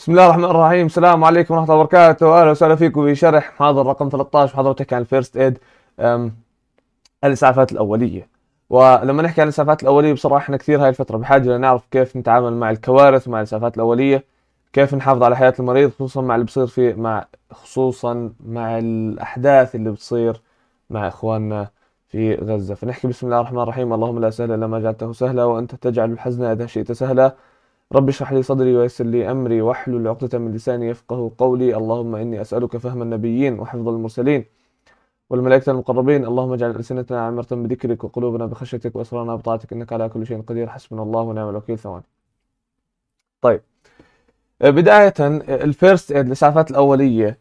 بسم الله الرحمن الرحيم السلام عليكم ورحمه الله وبركاته اهلا وسهلا فيكم في شرح محاضره رقم 13 محاضره تحكي عن الفيرست ايد الاسعافات الاوليه ولما نحكي عن الاسعافات الاوليه بصراحه احنا كثير هاي الفتره بحاجه لنعرف كيف نتعامل مع الكوارث ومع الاسعافات الاوليه كيف نحافظ على حياه المريض خصوصا مع اللي بصير في مع خصوصا مع الاحداث اللي بتصير مع اخواننا في غزه فنحكي بسم الله الرحمن الرحيم اللهم لا سهل الا ما جعلته سهلا وانت تجعل الحزن اذا شئت سهلا رب اشرح لي صدري ويسر لي أمري واحلل عقدة من لساني يفقه قولي اللهم إني أسألك فهم النبيين وحفظ المرسلين والملائكة المقربين اللهم اجعل ألسنتنا عامرة بذكرك وقلوبنا بخشيتك وأسرارنا بطاعتك إنك على كل شيء قدير حسبنا الله ونعم الوكيل ثواني طيب آه، بداية آه، الفيرست ايد آه، الإسعافات الأولية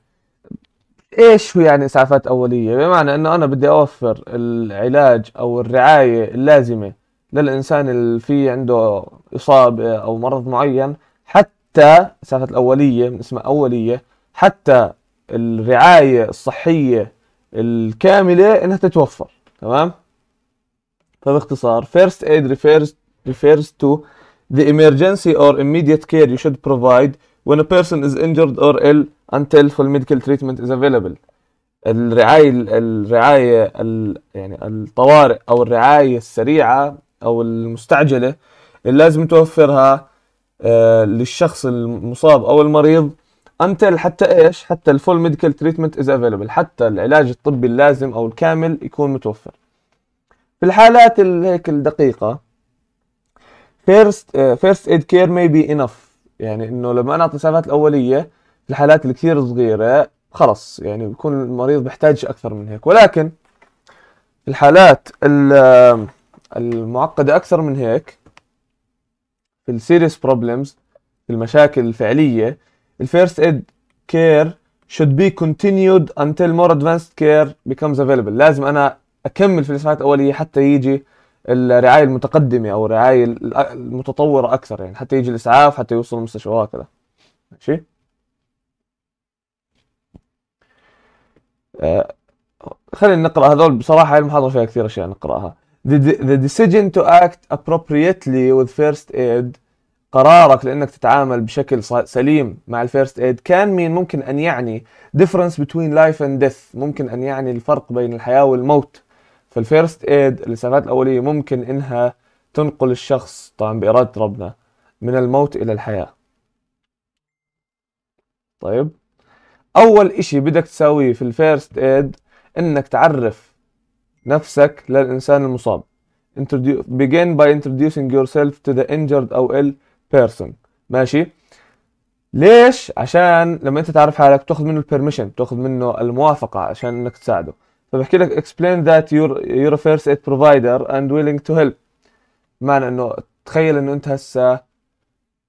ايش هو يعني اسعافات اوليه بمعنى انه انا بدي اوفر العلاج او الرعايه اللازمه للإنسان اللي في عنده إصابة أو مرض معين حتى مسافة الأولية اسمها أولية حتى الرعاية الصحية الكاملة إنها تتوفر تمام فباختصار first aid refers refers to the emergency or immediate care you should provide when a person is injured or ill until full medical treatment is available الرعاية الرعاية يعني الطوارئ أو الرعاية السريعة او المستعجله اللي لازم توفرها آه، للشخص المصاب او المريض انتل حتى ايش؟ حتى الفول ميديكال تريتمنت از افيلبل، حتى العلاج الطبي اللازم او الكامل يكون متوفر. في الحالات هيك الدقيقة فيرست فيرست ايد كير may be enough يعني انه لما انا اعطي الاسعافات الاولية في الحالات الكثير صغيرة خلص يعني بيكون المريض بحتاج اكثر من هيك ولكن الحالات المعقدة أكثر من هيك في Serious Problems في المشاكل الفعلية الـ First Aid Care should be continued until more advanced care becomes available لازم أنا أكمل في الإسعافات الأولية حتى يجي الرعاية المتقدمة أو الرعاية المتطورة أكثر يعني حتى يجي الإسعاف حتى يوصل المستشفى وهكذا ماشي آه خلينا نقرأ هذول بصراحة المحاضرة فيها كثير أشياء نقرأها the, the decision to act appropriately with first aid قرارك لانك تتعامل بشكل سليم مع الفيرست ايد كان مين ممكن ان يعني difference between life and death ممكن ان يعني الفرق بين الحياه والموت فالفيرست ايد الاسعافات الاوليه ممكن انها تنقل الشخص طبعا باراده ربنا من الموت الى الحياه طيب اول اشي بدك تساويه في الفيرست ايد انك تعرف نفسك للإنسان المصاب begin by introducing yourself to the injured أو ill person ماشي ليش عشان لما انت تعرف حالك تاخذ منه permission، تاخذ منه الموافقه عشان انك تساعده فبحكي لك explain that you're, you're a first aid provider and willing to help معنى انه تخيل انه انت هسه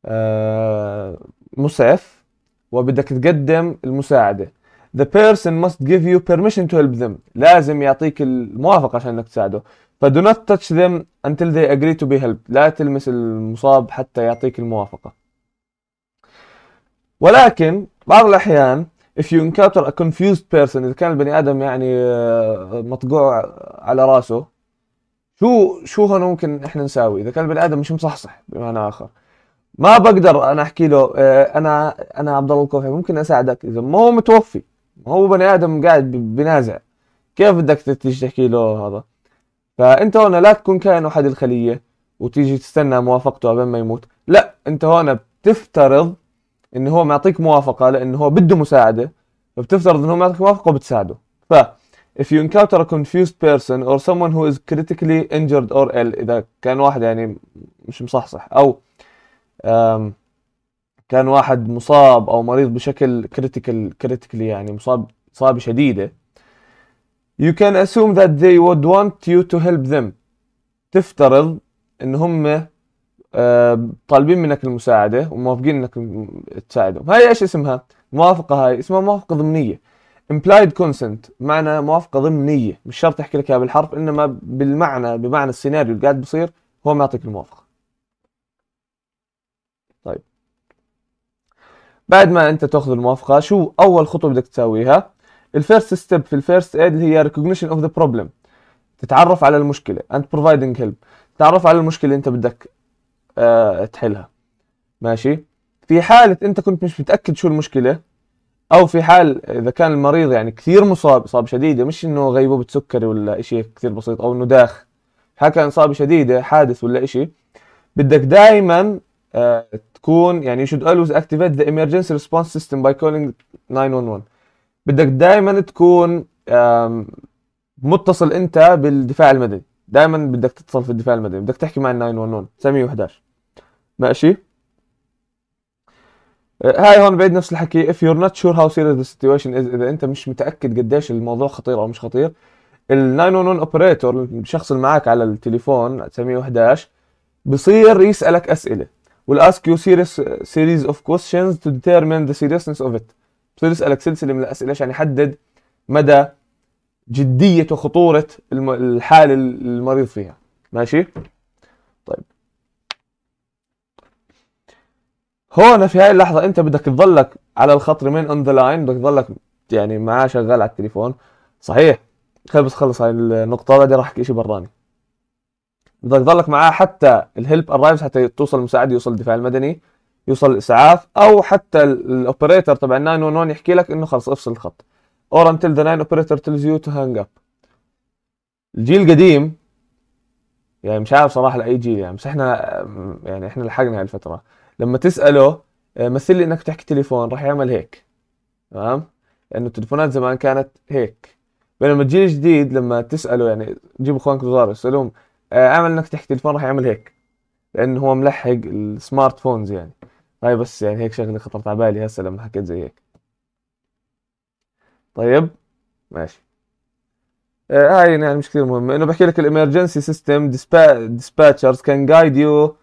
آه، مسعف وبدك تقدم المساعده the person must give you permission to help them لازم يعطيك الموافقة عشان انك تساعده ف do not touch them until they agree to be helped لا تلمس المصاب حتى يعطيك الموافقة ولكن بعض الأحيان if you encounter a confused person إذا كان البني آدم يعني آه، مطقوع على راسه شو شو هون ممكن احنا نساوي اذا كان البني ادم مش مصحصح بمعنى اخر ما بقدر انا احكي له آه، انا انا عبد الله الكوفي ممكن اساعدك اذا ما هو متوفي هو بني ادم قاعد بنازع كيف بدك تيجي تحكي له هذا فانت هون لا تكون كائن احد الخليه وتيجي تستنى موافقته قبل ما يموت لا انت هون بتفترض ان هو معطيك موافقه لانه هو بده مساعده فبتفترض انه هو معطيك موافقه وبتساعده ف if you encounter a confused person or someone who is critically injured or ill اذا كان واحد يعني مش مصحصح او um, كان واحد مصاب او مريض بشكل critical كريتيكلي يعني مصاب اصابه شديده you can assume that they would want you to help them تفترض ان هم آه، طالبين منك المساعده وموافقين انك تساعدهم هاي ايش اسمها الموافقه هاي اسمها موافقه ضمنيه implied consent معنى موافقه ضمنيه مش شرط احكي لك اياها بالحرف انما بالمعنى بمعنى السيناريو اللي قاعد بصير هو معطيك الموافقه بعد ما انت تاخذ الموافقه شو اول خطوه بدك تساويها الفيرست ستيب في الفيرست ايد اللي هي ريكوجنيشن اوف ذا بروبلم تتعرف على المشكله انت بروفايدنج هيلب تتعرف على المشكله اللي انت بدك اه تحلها ماشي في حاله انت كنت مش متاكد شو المشكله او في حال اذا كان المريض يعني كثير مصاب اصابه شديده مش انه غيبوبه سكري ولا شيء كثير بسيط او انه داخ حكى اصابه شديده حادث ولا شيء بدك دائما آه، تكون يعني you should always activate the emergency response system by calling 911 بدك دائما تكون متصل انت بالدفاع المدني دائما بدك تتصل في الدفاع المدني بدك تحكي مع ال 911 911 ماشي آه، هاي هون بعيد نفس الحكي if you're not sure how serious the situation is اذا انت مش متاكد قديش الموضوع خطير او مش خطير ال 911 اوبريتور الشخص اللي معك على التليفون 911 بصير يسالك اسئله will ask you series series of questions to determine the seriousness of it يسألك سلسلة من الأسئلة عشان يحدد مدى جدية وخطورة الحالة المريض فيها ماشي طيب هون في هاي اللحظة أنت بدك تضلك على الخط من اون ذا لاين بدك تضلك يعني معاه شغال على التليفون صحيح خلص بس خلص هاي النقطة بعدين راح أحكي شيء براني بدك تضلك معاه حتى الهيلب ارايفز حتى توصل المساعده يوصل الدفاع المدني يوصل الاسعاف او حتى الاوبريتور تبع 911 يحكي لك انه خلص افصل الخط اور until the 9 operator tells you to hang up الجيل القديم يعني مش عارف صراحه لاي جيل يعني بس احنا يعني احنا لحقنا هاي الفتره لما تساله آه، مثل لي انك تحكي تليفون راح يعمل هيك تمام لانه التليفونات زمان كانت هيك بينما الجيل الجديد لما تساله يعني جيب اخوانك صغار اسالهم آه، عمل انك تحكي تليفون راح يعمل هيك لانه هو ملحق السمارت فونز يعني هاي بس يعني هيك شغله خطرت على بالي هسه لما حكيت زي هيك طيب ماشي آه هاي آه، يعني مش كثير مهمه انه بحكي لك الامرجنسي سيستم ديسباتشرز كان جايد يو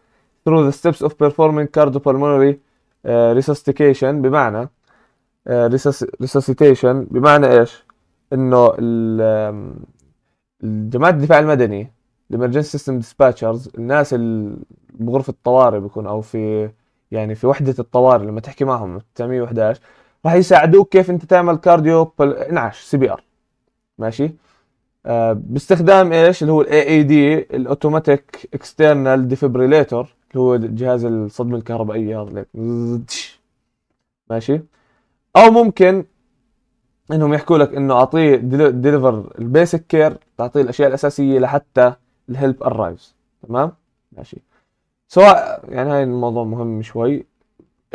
ثرو ذا ستيبس اوف بيرفورمينج كاردو بالمونري ريسوسيتيشن بمعنى uh, بمعنى ايش؟ انه الجماعات الدفاع المدني الامرجنسي سيستم ديسباتشرز الناس اللي بغرفه الطوارئ بيكون او في يعني في وحده الطوارئ لما تحكي معهم 911 راح يساعدوك كيف انت تعمل كارديو انعاش سي بي ار ماشي آه باستخدام ايش اللي هو الاي اي دي الاوتوماتيك اكسترنال ديفبريليتور اللي هو جهاز الصدمه الكهربائيه هذا ماشي او ممكن انهم يحكوا لك انه اعطيه ديليفر البيسك كير تعطيه الاشياء الاساسيه لحتى الهيلب ارايفز تمام ماشي سواء يعني هاي الموضوع مهم شوي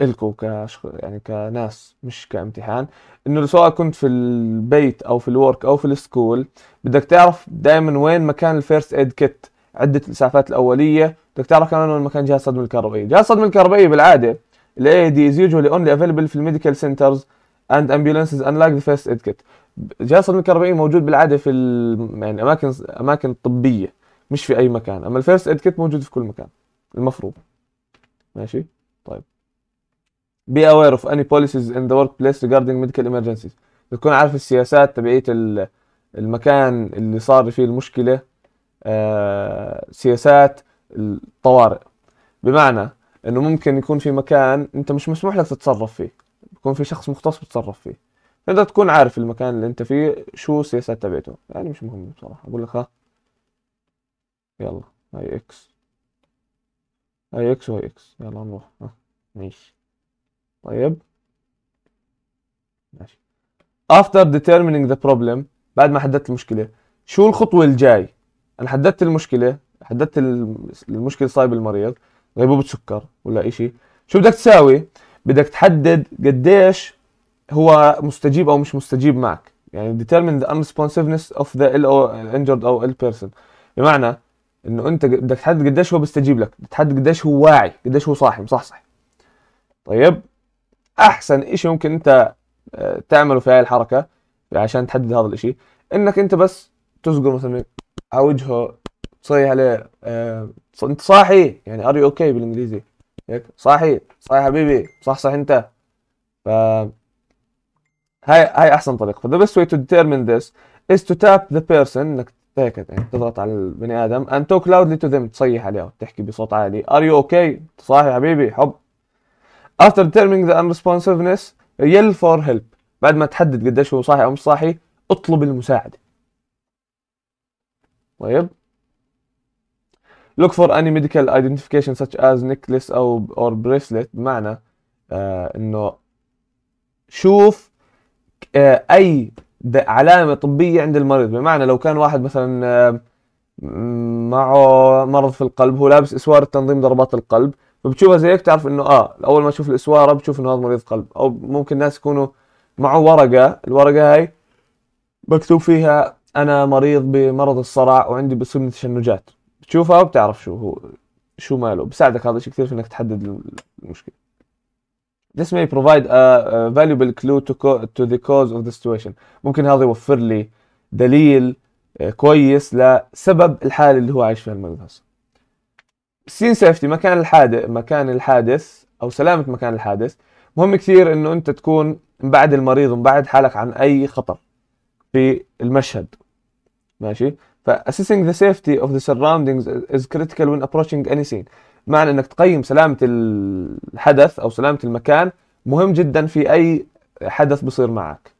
الكو كشخ يعني كناس مش كامتحان انه سواء كنت في البيت او في الورك او في السكول بدك تعرف دائما وين مكان الفيرست ايد كيت عده الاسعافات الاوليه بدك تعرف كمان وين مكان جهاز الصدمه الكهربائيه جهاز الصدمه الكهربائيه بالعاده الاي دي از يوجوالي اونلي افيلبل في الميديكال سنترز اند امبيولانسز لاك ذا فيرست ايد كيت جهاز الصدمه الكهربائيه موجود بالعاده في يعني اماكن اماكن طبيه مش في اي مكان اما الفيرست ايد كيت موجود في كل مكان المفروض ماشي طيب بي اوير اوف اني بوليسيز ان ذا ورك بليس ريجاردينج ميديكال ايمرجنسيز تكون عارف السياسات تبعية المكان اللي صار فيه المشكلة آه سياسات الطوارئ بمعنى انه ممكن يكون في مكان انت مش مسموح لك تتصرف فيه يكون في شخص مختص بتصرف فيه فانت تكون عارف المكان اللي انت فيه شو السياسات تبعته يعني مش مهم بصراحة اقول لك ها يلا هاي اكس هاي اكس وهاي اكس يلا نروح ها ماشي طيب ماشي after determining the problem بعد ما حددت المشكلة شو الخطوة الجاي أنا حددت المشكلة حددت المشكلة صايب المريض غيبوبة سكر ولا شيء شو بدك تساوي بدك تحدد قديش هو مستجيب أو مش مستجيب معك يعني determine the unresponsiveness of the ill or injured أو ill person بمعنى انه انت بدك تحدد قديش هو بيستجيب لك تحدد قديش هو واعي قديش هو صاحي مصحصح طيب احسن اشي ممكن انت آه، تعمله في هاي الحركه عشان تحدد هذا الاشي انك انت بس تزقر مثلا على وجهه تصيح عليه آه، انت صاحي يعني ار يو اوكي بالانجليزي هيك صاحي صاحي حبيبي صح صح انت ف هاي هاي احسن طريقه فذا بس way تو ديترمين ذس از تو تاب ذا بيرسون انك هيك تضغط على البني ادم ان توك لاودلي تو ذيم تصيح عليهم وتحكي بصوت عالي ار يو اوكي صاحي حبيبي حب after determining the unresponsiveness yell for help بعد ما تحدد قديش هو صاحي او مش صاحي اطلب المساعده طيب look for any medical identification such as necklace او or bracelet بمعنى آه انه شوف آه اي علامه طبيه عند المريض بمعنى لو كان واحد مثلا آه، معه مرض في القلب هو لابس اسواره تنظيم ضربات القلب فبتشوفها زي هيك تعرف انه اه اول ما تشوف الاسواره بتشوف انه هذا مريض قلب او ممكن ناس يكونوا معه ورقه الورقه هاي مكتوب فيها انا مريض بمرض الصرع وعندي بيصيبني تشنجات بتشوفها وبتعرف شو هو شو ماله بساعدك هذا الشيء كثير في انك تحدد المشكله This may provide a valuable clue to, to the cause of the situation. ممكن هذا يوفر لي دليل آه، كويس لسبب الحالة اللي هو عايش فيها المريض هسه. سين سيفتي مكان الحادث مكان الحادث او سلامة مكان الحادث مهم كثير انه انت تكون بعد المريض ومبعد حالك عن اي خطر في المشهد ماشي فassessing assessing the safety of the surroundings is critical when approaching any scene معنى انك تقيم سلامه الحدث او سلامه المكان مهم جدا في اي حدث بصير معك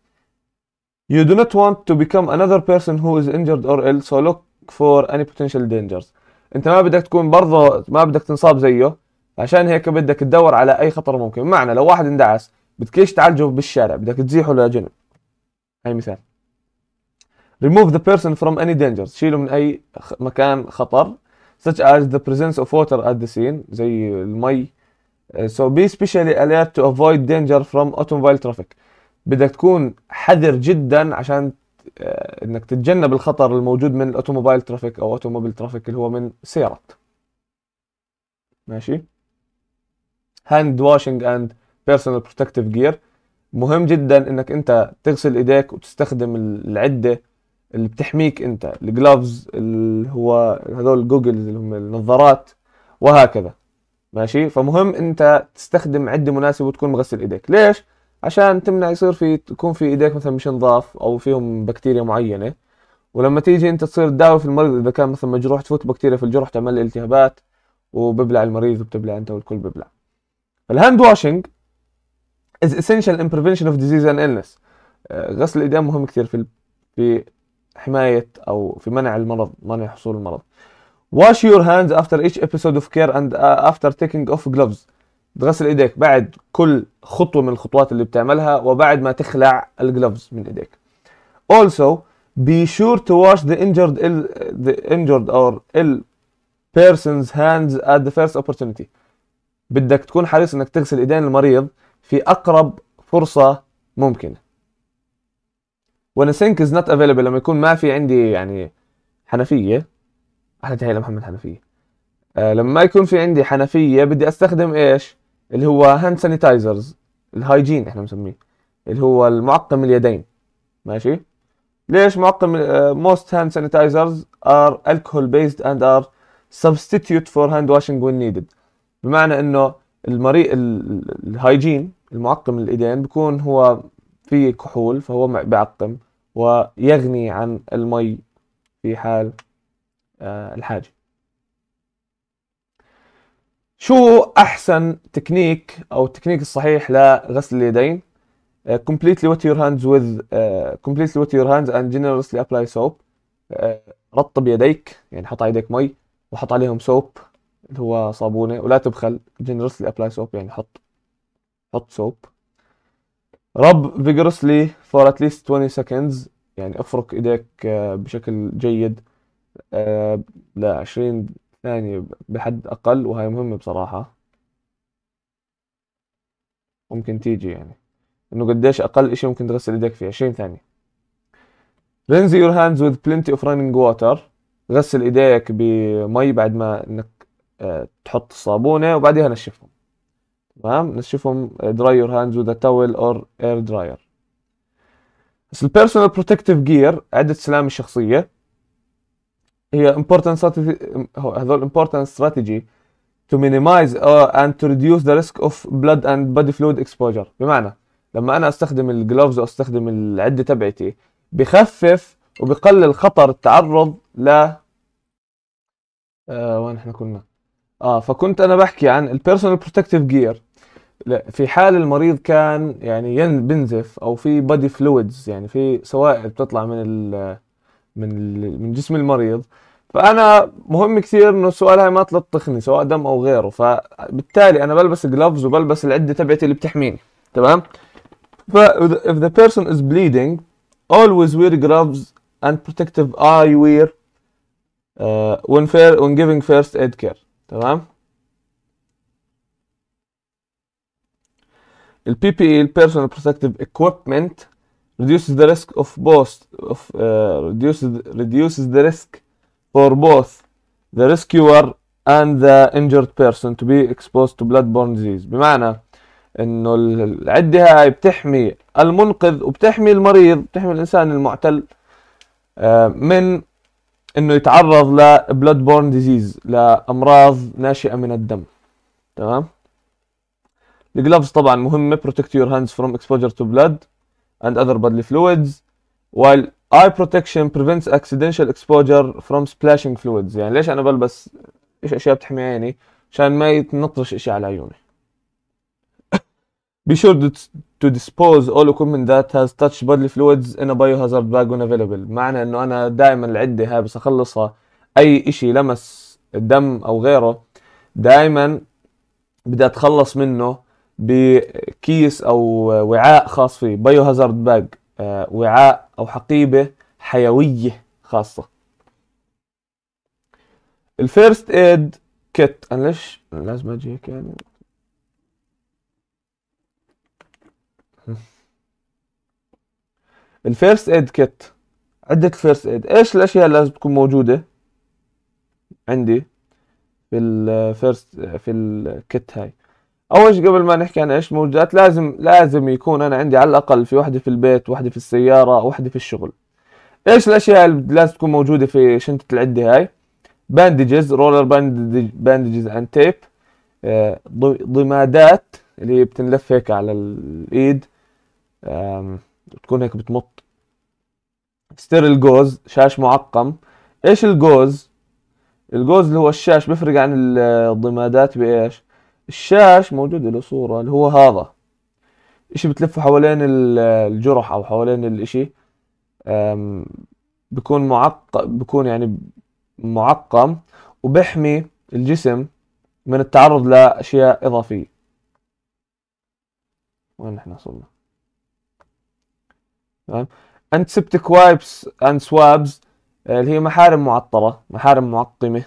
You do not want to become another person who is injured or ill so look for any potential dangers انت ما بدك تكون برضه ما بدك تنصاب زيه عشان هيك بدك تدور على اي خطر ممكن معنى لو واحد اندعس بدكش تعالجه بالشارع بدك تزيحه لجنب هاي مثال remove the person from any dangers شيله من اي مكان خطر such as the presence of water at the scene زي المي uh, so be specially alert to avoid danger from automobile traffic بدك تكون حذر جدا عشان uh, انك تتجنب الخطر الموجود من الاوتوموبايل ترافيك او اوتوموبيل ترافيك اللي هو من سيارات ماشي هاند washing اند بيرسونال بروتكتيف جير مهم جدا انك انت تغسل ايديك وتستخدم العده اللي بتحميك انت الجلافز اللي هو هذول الجوجلز اللي هم النظارات وهكذا ماشي فمهم انت تستخدم عده مناسبه وتكون مغسل ايديك ليش عشان تمنع يصير في تكون في ايديك مثلا مش نظاف او فيهم بكتيريا معينه ولما تيجي انت تصير تداوي في المريض اذا كان مثلا مجروح تفوت بكتيريا في الجرح تعمل التهابات وببلع المريض وبتبلع انت والكل ببلع فالهاند واشنج is essential in prevention of disease and illness آه، غسل الايدين مهم كثير في في حماية أو في منع المرض منع حصول المرض wash your hands after each episode of care and uh, after taking off gloves تغسل ايديك بعد كل خطوة من الخطوات اللي بتعملها وبعد ما تخلع الجلوفز من ايديك also be sure to wash the injured ill, the injured or ill person's hands at the first opportunity بدك تكون حريص انك تغسل ايدين المريض في اقرب فرصة ممكنة when a sink is not available لما يكون ما في عندي يعني حنفيه احلى تحيه لمحمد حنفيه آه لما ما يكون في عندي حنفيه بدي استخدم ايش اللي هو هاند سانيتايزرز الهايجين احنا بنسميه اللي هو المعقم اليدين ماشي ليش معقم موست هاند سانيتايزرز ار alcohol بيزد اند ار substitute for hand washing when needed بمعنى انه المريء الهايجين المعقم الايدين بيكون هو في كحول فهو بيعقم ويغني عن المي في حال آه، الحاجة شو أحسن تكنيك أو التكنيك الصحيح لغسل اليدين uh, completely wet your hands with uh, completely wet your hands and generously apply soap uh, رطب يديك يعني حط على يديك مي وحط عليهم سوب اللي هو صابونة ولا تبخل generously apply soap يعني حط حط سوب رب vigorously for at least 20 seconds يعني افرك ايديك آه، بشكل جيد آه، ل 20 ثانية بحد اقل وهي مهمة بصراحة ممكن تيجي يعني انه قديش اقل اشي ممكن تغسل ايديك فيه 20 ثانية rinse your hands with plenty of running water غسل ايديك بمي بعد ما انك آه، تحط الصابونة وبعدها نشفهم تمام نشوفهم دراير هاندز وذا تاول اور اير دراير بس البيرسونال بروتكتيف جير عدة سلام الشخصية هي important strategy هذول important strategy to minimize and to reduce the risk of blood and body fluid exposure بمعنى لما انا استخدم الجلوفز واستخدم العدة تبعتي بخفف وبقلل خطر التعرض ل آه وين احنا كنا اه فكنت انا بحكي عن البيرسونال بروتكتيف جير لا في حال المريض كان يعني بنزف او في بادي فلويدز يعني في سوائل بتطلع من ال من ال من جسم المريض فانا مهم كثير انه السؤال هاي ما تلطخني سواء دم او غيره فبالتالي انا بلبس جلوفز وبلبس العده تبعتي اللي بتحميني تمام ف if the person is bleeding always wear gloves and protective eyewear uh, when fair when giving first aid care تمام ال PPE ال Personal Protective Equipment reduces the risk of both of uh, reduces reduces the risk for both the rescuer and the injured person to be exposed to bloodborne disease بمعنى انه العده هاي بتحمي المنقذ وبتحمي المريض بتحمي الانسان المعتل من انه يتعرض لبلاد بورن ديزيز لامراض ناشئه من الدم تمام الجلافز طبعا مهمه protect your hands from exposure to blood and other bodily fluids while eye protection prevents accidental exposure from splashing fluids يعني ليش انا بلبس ايش اشياء بتحمي عيني عشان ما يتنطرش اشي على عيوني Be sure to dispose all equipment that has touched bodily fluids in a biohazard bag when available معنى انه انا دائما العدة هاي بس اخلصها اي اشي لمس الدم او غيره دائما بدي اتخلص منه بكيس او وعاء خاص فيه بايو هازارد باج وعاء او حقيبه حيويه خاصه الفيرست ايد كيت انا ليش لازم اجي هيك يعني الفيرست ايد كيت عدة الفيرست ايد ايش الاشياء اللي لازم تكون موجودة عندي في الفيرست في الكيت هاي اول شيء قبل ما نحكي عن ايش موجات لازم لازم يكون انا عندي على الاقل في وحده في البيت وحده في السياره وحده في الشغل ايش الاشياء اللي لازم تكون موجوده في شنطه العده هاي باندجز رولر باندجز عن تيب آه، ضمادات اللي هي بتنلف هيك على الايد تكون هيك بتمط ستيرل جوز شاش معقم ايش الجوز الجوز اللي هو الشاش بيفرق عن آه، الضمادات بايش الشاش موجود له صورة اللي هو هذا اشي بتلفه حوالين الجرح او حوالين الاشي بكون معقم بكون يعني معقم وبحمي الجسم من التعرض لاشياء اضافية وين احنا وصلنا تمام انتسبتك وايبس اند سوابز اللي هي محارم معطرة محارم معقمة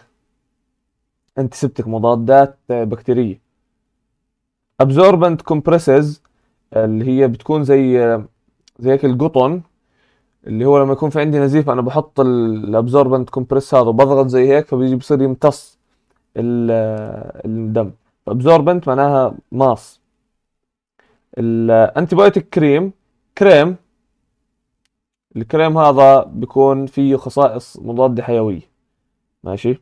انتسبتك مضادات آه، بكتيرية absorbent compresses آه، اللي هي بتكون زي آه، زي هيك القطن اللي هو لما يكون في عندي نزيف انا بحط الابزوربنت كومبريس هذا وبضغط زي هيك فبيجي بصير يمتص آه، الدم ابزوربنت معناها ماص الانتيبيوتيك كريم كريم الكريم هذا بيكون فيه خصائص مضادة حيوية ماشي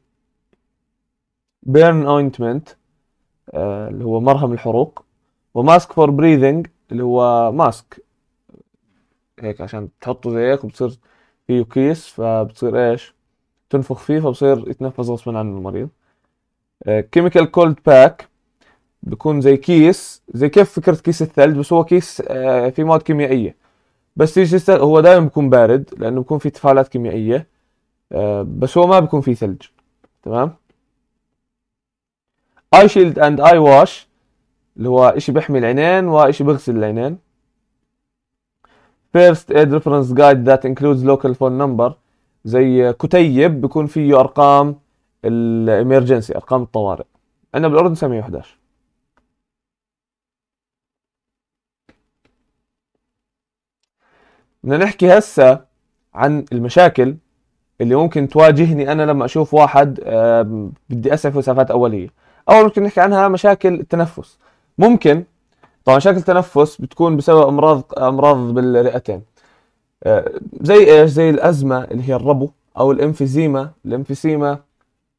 بيرن اوينتمنت آه، اللي هو مرهم الحروق وماسك فور بريذنج اللي هو ماسك هيك عشان تحطه زي هيك وبتصير فيه كيس فبتصير ايش تنفخ فيه فبصير يتنفس غصبا عن المريض كيميكال كولد باك بيكون زي كيس زي كيف فكرة كيس الثلج بس هو كيس آه، في مواد كيميائية بس تيجي هو دائما بيكون بارد لأنه بيكون فيه تفاعلات كيميائية آه، بس هو ما بيكون فيه ثلج تمام اي شيلد اند اي واش اللي هو اشي بيحمي العينين واشي بغسل العينين فيرست ايد ريفرنس جايد ذات انكلودز لوكال فون نمبر زي كتيب بيكون فيه ارقام الامرجنسي ارقام الطوارئ عندنا بالاردن 911 بدنا نحكي هسا عن المشاكل اللي ممكن تواجهني انا لما اشوف واحد بدي اسعفه اسعافات اوليه اول ممكن نحكي عنها مشاكل التنفس ممكن طبعا مشاكل التنفس بتكون بسبب امراض امراض بالرئتين آه، زي ايش زي الازمه اللي هي الربو او الانفيزيما الانفيزيما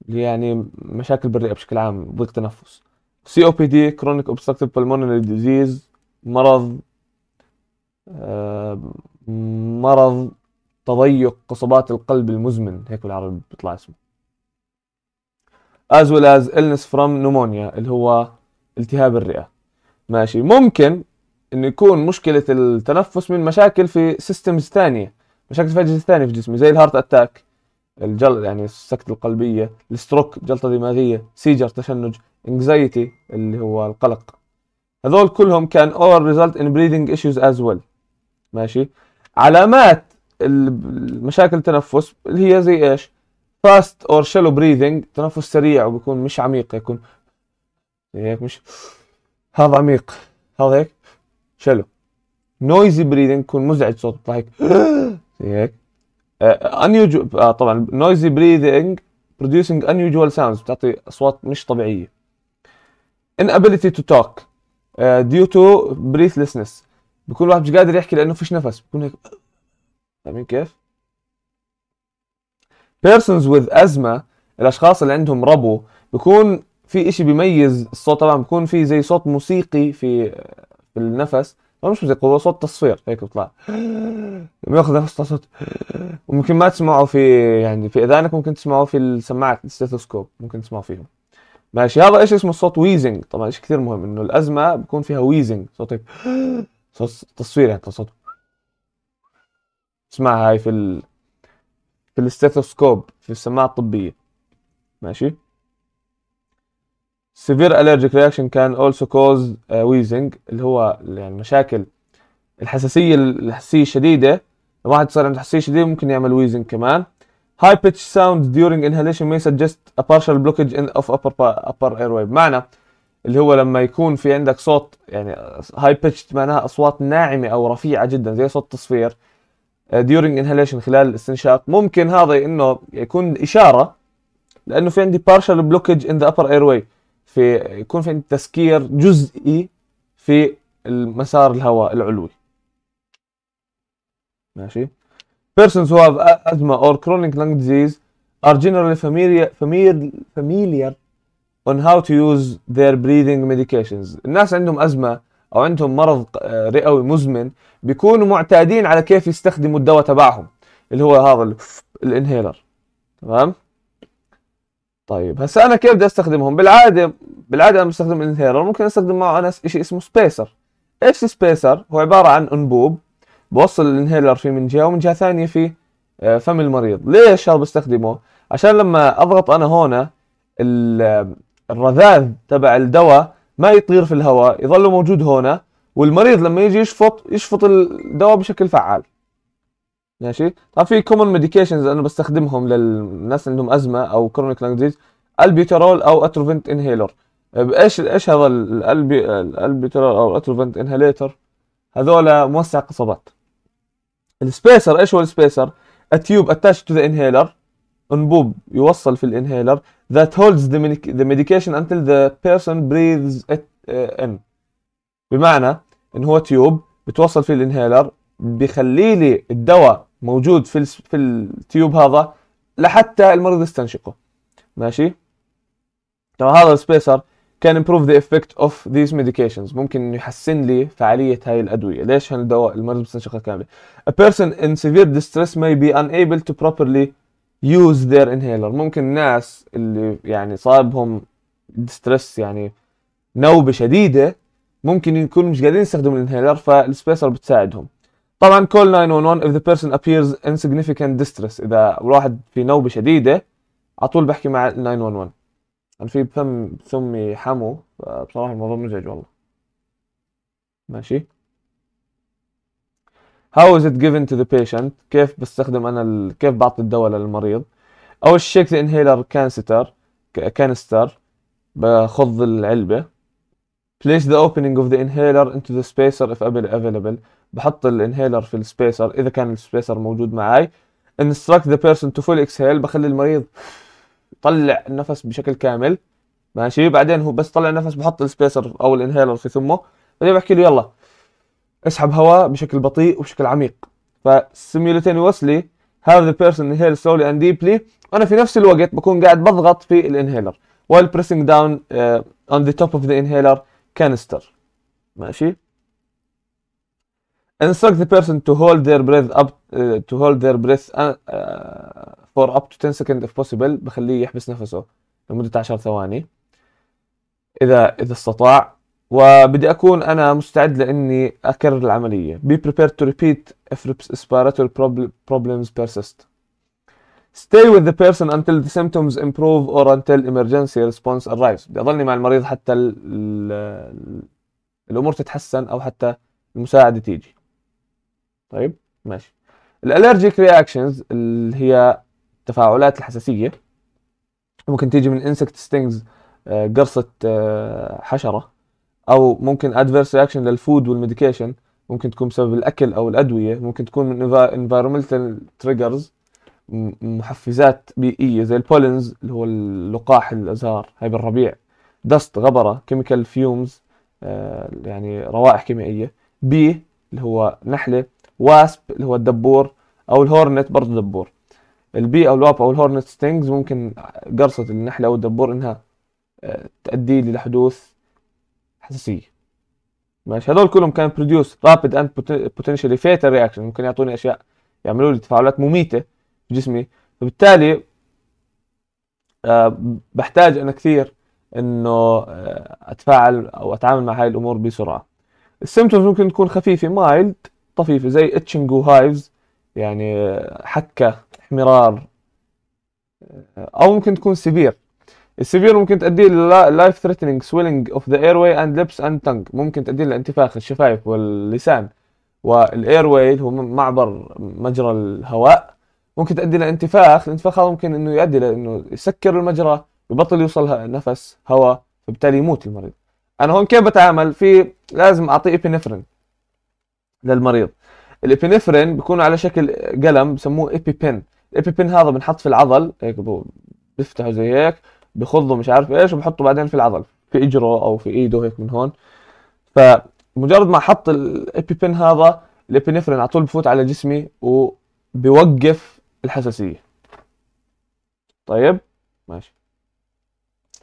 اللي يعني مشاكل بالرئه بشكل عام ضيق تنفس سي او بي دي كرونيك اوبستراكتيف بالمونري ديزيز مرض آه، مرض تضيق قصبات القلب المزمن هيك بالعربي بيطلع اسمه as well as illness from pneumonia اللي هو التهاب الرئة ماشي ممكن انه يكون مشكلة التنفس من مشاكل في سيستمز ثانية مشاكل في اجهزة ثانية في جسمي زي الهارت اتاك الجل يعني السكتة القلبية الستروك جلطة دماغية سيجر تشنج انكزايتي اللي هو القلق هذول كلهم كان all result in breathing issues as well ماشي علامات المشاكل التنفس اللي هي زي ايش فاست اور شالو بريذنج تنفس سريع وبيكون مش عميق يكون هيك مش هذا عميق هذا هيك شالو نويزي بريذنج يكون مزعج صوت يطلع هيك هيك آه، unusual آه طبعا نويزي بريذنج producing unusual sounds بتعطي اصوات مش طبيعيه inability to talk uh, due to breathlessness بكون الواحد مش قادر يحكي لانه فيش نفس بكون هيك فاهمين طيب كيف؟ بيرسونز وذ ازمه الاشخاص اللي عندهم ربو بكون في اشي بيميز الصوت طبعا بكون في زي صوت موسيقي في في النفس هو مش موسيقى هو صوت تصفير هيك بيطلع بياخذ نفس صوت وممكن ما تسمعه في يعني في اذانك ممكن تسمعه في السماعات الستيثوسكوب ممكن تسمعه فيهم ماشي هذا ايش اسمه الصوت ويزنج طبعا إشي كثير مهم انه الازمه بكون فيها ويزنج صوت هيك صوت تصفير يعني صوت اسمعها هاي في ال... في الاستethoscope في السماعة الطبية ماشي severe allergic reaction can also cause uh, wheezing اللي هو يعني مشاكل الحساسية الحساسية الشديدة لو واحد صار عنده حساسية شديدة ممكن يعمل wheezing كمان high pitch sound during inhalation may suggest a partial blockage in of upper upper airway بمعنى اللي هو لما يكون في عندك صوت يعني high pitched معناها اصوات ناعمه او رفيعه جدا زي صوت تصفير during inhalation خلال الاستنشاق ممكن هذا انه يكون اشاره لانه في عندي partial blockage in the upper airway في يكون في عندي تسكير جزئي في المسار الهواء العلوي ماشي persons who have asthma or chronic lung disease are generally familiar familiar familiar on how to use their breathing medications الناس عندهم ازمه او عندهم مرض آه، رئوي مزمن بيكونوا معتادين على كيف يستخدموا الدواء تبعهم اللي هو هذا الانهيلر تمام طيب هسا انا كيف بدي استخدمهم بالعاده بالعاده انا بستخدم الانهيلر ممكن استخدم معه انا شيء اسمه سبيسر ايش سبيسر هو عباره عن انبوب بوصل الانهيلر فيه من جهه ومن جهه ثانيه في آه، فم المريض ليش هذا بستخدمه عشان لما اضغط انا هون الرذاذ تبع الدواء ما يطير في الهواء يظل موجود هنا والمريض لما يجي يشفط يشفط الدواء بشكل فعال ماشي طبعا في كومن ميديكيشنز انا بستخدمهم للناس عندهم ازمه او كرونيك لانج ديز البيترول او اتروفنت انهيلر طيب، ايش ايش هذا الالبي البيترول او اتروفنت انهيليتر هذول موسع قصبات السبيسر ايش هو السبيسر؟ التيوب اتاتش تو ذا انهيلر انبوب يوصل في الانهيلر that holds the, medic the medication until the person breathes it uh, in بمعنى ان هو تيوب بتوصل فيه الانهيلر بيخلي لي الدواء موجود في في التيوب هذا لحتى المريض يستنشقه ماشي طبعا هذا السبيسر كان improve the effect of these medications ممكن انه يحسن لي فعالية هاي الأدوية ليش هالدواء المريض بيستنشقها كاملة a person in severe distress may be unable to properly يوز ذير انهيلر ممكن الناس اللي يعني صابهم ستريس يعني نوبه شديده ممكن يكونوا مش قادرين يستخدموا الانهيلر فالسبيسر بتساعدهم طبعا كول 911 if the person appears in significant distress اذا واحد في نوبه شديده على طول بحكي مع 911 انا في بثم بثمي حمو بصراحه الموضوع مزعج والله ماشي How is it given to the patient كيف بستخدم أنا ال... كيف بعطي الدواء للمريض أو الشيك ذا انهيلر كانستر كانستر بخض العلبة Place the opening of the inhaler into the spacer if available بحط الانهيلر في السبيسر إذا كان السبيسر موجود معي instruct the person to full exhale بخلي المريض يطلع النفس بشكل كامل ماشي بعدين هو بس طلع النفس بحط السبيسر أو الانهيلر في ثمه بعدين بحكي له يلا اسحب هواء بشكل بطيء وبشكل عميق فسيميولتينيوسلي هاف the person انهيل slowly and deeply وانا في نفس الوقت بكون قاعد بضغط في الانهيلر while pressing down اون on the top of the inhaler canister ماشي instruct the person to hold their breath up uh, to hold their breath uh, for up to 10 seconds if possible بخليه يحبس نفسه لمدة 10 ثواني إذا إذا استطاع وبدي اكون انا مستعد لاني اكرر العمليه be prepared to repeat if respiratory problems persist stay with the person until the symptoms improve or until emergency response arrives بدي اضلني مع المريض حتى ال ال الامور تتحسن او حتى المساعده تيجي طيب ماشي الالرجيك رياكشنز اللي هي التفاعلات الحساسيه ممكن تيجي من انسكت stings آه، قرصه آه، حشره او ممكن ادفيرس رياكشن للفود والميديكيشن ممكن تكون بسبب الاكل او الادويه ممكن تكون من انفايرمنتال تريجرز محفزات بيئيه زي البولنز اللي هو اللقاح الازهار هاي بالربيع دست غبره كيميكال آه، فيومز يعني روائح كيميائيه بي اللي هو نحله واسب اللي هو الدبور او الهورنت برضه دبور البي او الواب او الهورنت ستينجز ممكن قرصه النحله او الدبور انها آه، تؤدي لحدوث حساسيه ماشي هذول كلهم كان بروديوس رابيد اند بوتنشالي فيتال رياكشن ممكن يعطوني اشياء يعملوا لي تفاعلات مميته في جسمي فبالتالي أه بحتاج انا كثير انه آه، اتفاعل او اتعامل مع هاي الامور بسرعه السيمتومز ممكن تكون خفيفه مايلد طفيفه زي اتشنج وهايفز يعني آه، حكه احمرار آه، او ممكن تكون سيفير السيفير ممكن تؤدي لايف ثريتنينج سويلنج اوف ذا اير واي اند ليبس اند تنج ممكن تؤدي لانتفاخ الشفايف واللسان والاير واي اللي هو معبر مجرى الهواء ممكن تؤدي لانتفاخ الانتفاخ هذا ممكن انه يؤدي لانه يسكر المجرى يبطل يوصل نفس هواء فبالتالي يموت المريض انا هون كيف بتعامل في لازم اعطيه ايبينفرين للمريض الابينفرين بيكون على شكل قلم بسموه الايبي بين هذا بنحط في العضل هيك بيفتحه زي هيك بخضه مش عارف ايش وبحطه بعدين في العضل في اجره او في ايده هيك من هون فمجرد ما حط بن هذا الابينفرين على طول بفوت على جسمي وبيوقف الحساسيه طيب ماشي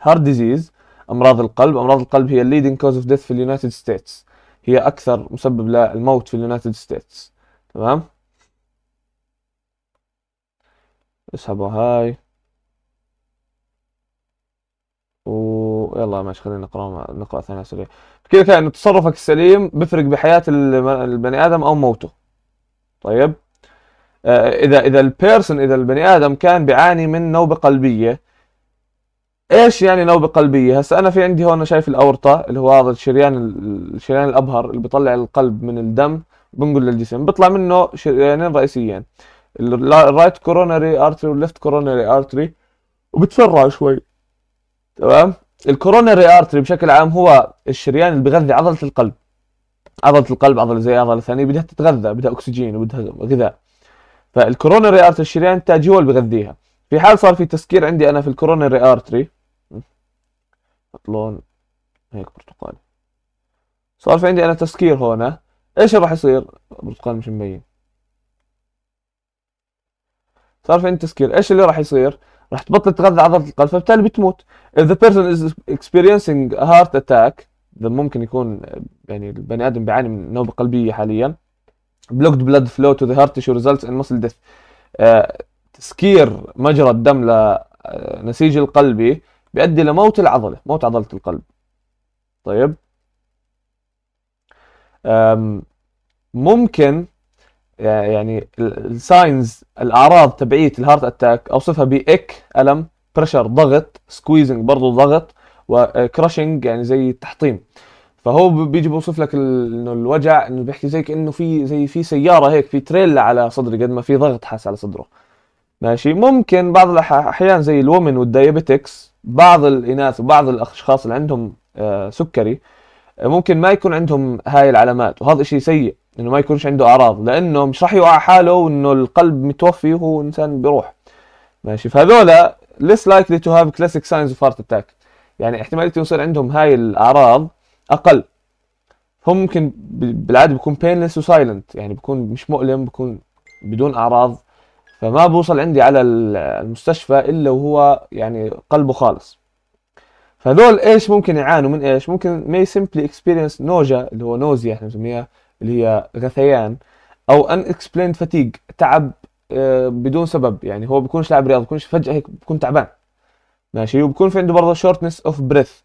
هارد ديزيز امراض القلب امراض القلب هي الليدنج كوز اوف ديث في اليونايتد ستيتس هي اكثر مسبب للموت في اليونايتد ستيتس تمام اسحبوا هاي ويلا ماشي خلينا نقرا نقرا ثانية سريع كيف يعني تصرفك السليم بيفرق بحياة البني ادم او موته طيب آه، اذا اذا البيرسون اذا البني ادم كان بيعاني من نوبة قلبية ايش يعني نوبة قلبية هسا انا في عندي هون شايف الاورطة اللي هو هذا الشريان الشريان الابهر اللي بيطلع القلب من الدم بنقل للجسم بيطلع منه شريانين رئيسيين الرايت كورونري ارتري والليفت كورونري ارتري وبتسرع شوي تمام الكورونري ارتري بشكل عام هو الشريان اللي بغذي عضله القلب عضله القلب عضله زي عضله ثانيه بدها تتغذى بدها اكسجين وبدها غذاء فالكورونري ارتري الشريان التاجي هو اللي بغذيها في حال صار في تسكير عندي انا في الكورونري ارتري لون هيك برتقالي صار في عندي انا تسكير هون ايش راح يصير برتقال مش مبين صار في عندي تسكير ايش اللي راح يصير راح تبطل تغذى عضله القلب فبالتالي بتموت if the person is experiencing a heart attack ممكن يكون يعني البني ادم بيعاني من نوبه قلبيه حاليا blocked blood flow to the heart tissue results in muscle death آه تسكير مجرى الدم لنسيج آه، القلبي بيؤدي لموت العضله موت عضله القلب طيب ممكن يعني الساينز الاعراض تبعيه الهارت اتاك اوصفها باك الم بريشر ضغط سكويزنج برضه ضغط وكراشنج آه، يعني زي التحطيم فهو بيجي بيوصف لك انه الوجع انه بيحكي زي كانه في زي في سياره هيك في تريلا على صدري قد ما في ضغط حاس على صدره ماشي ممكن بعض الاحيان زي الومن والديابيتكس بعض الاناث وبعض الاشخاص اللي عندهم آه، سكري آه، ممكن ما يكون عندهم هاي العلامات وهذا شيء سيء انه ما يكونش عنده اعراض لانه مش راح يوقع حاله وانه القلب متوفي وهو انسان بيروح ماشي فهذولا less likely to have classic signs of heart attack يعني احتماليه يصير عندهم هاي الاعراض اقل هم ممكن بالعاده بيكون painless وسايلنت يعني بيكون مش مؤلم بيكون بدون اعراض فما بوصل عندي على المستشفى الا وهو يعني قلبه خالص فهذول ايش ممكن يعانوا من ايش ممكن may simply experience nausea اللي هو نوزيا احنا بنسميها اللي هي غثيان او ان اكسبلين فتيج تعب آه، بدون سبب يعني هو بيكونش لاعب رياضه بيكونش فجاه هيك بيكون تعبان ماشي وبكون في عنده برضه شورتنس اوف بريث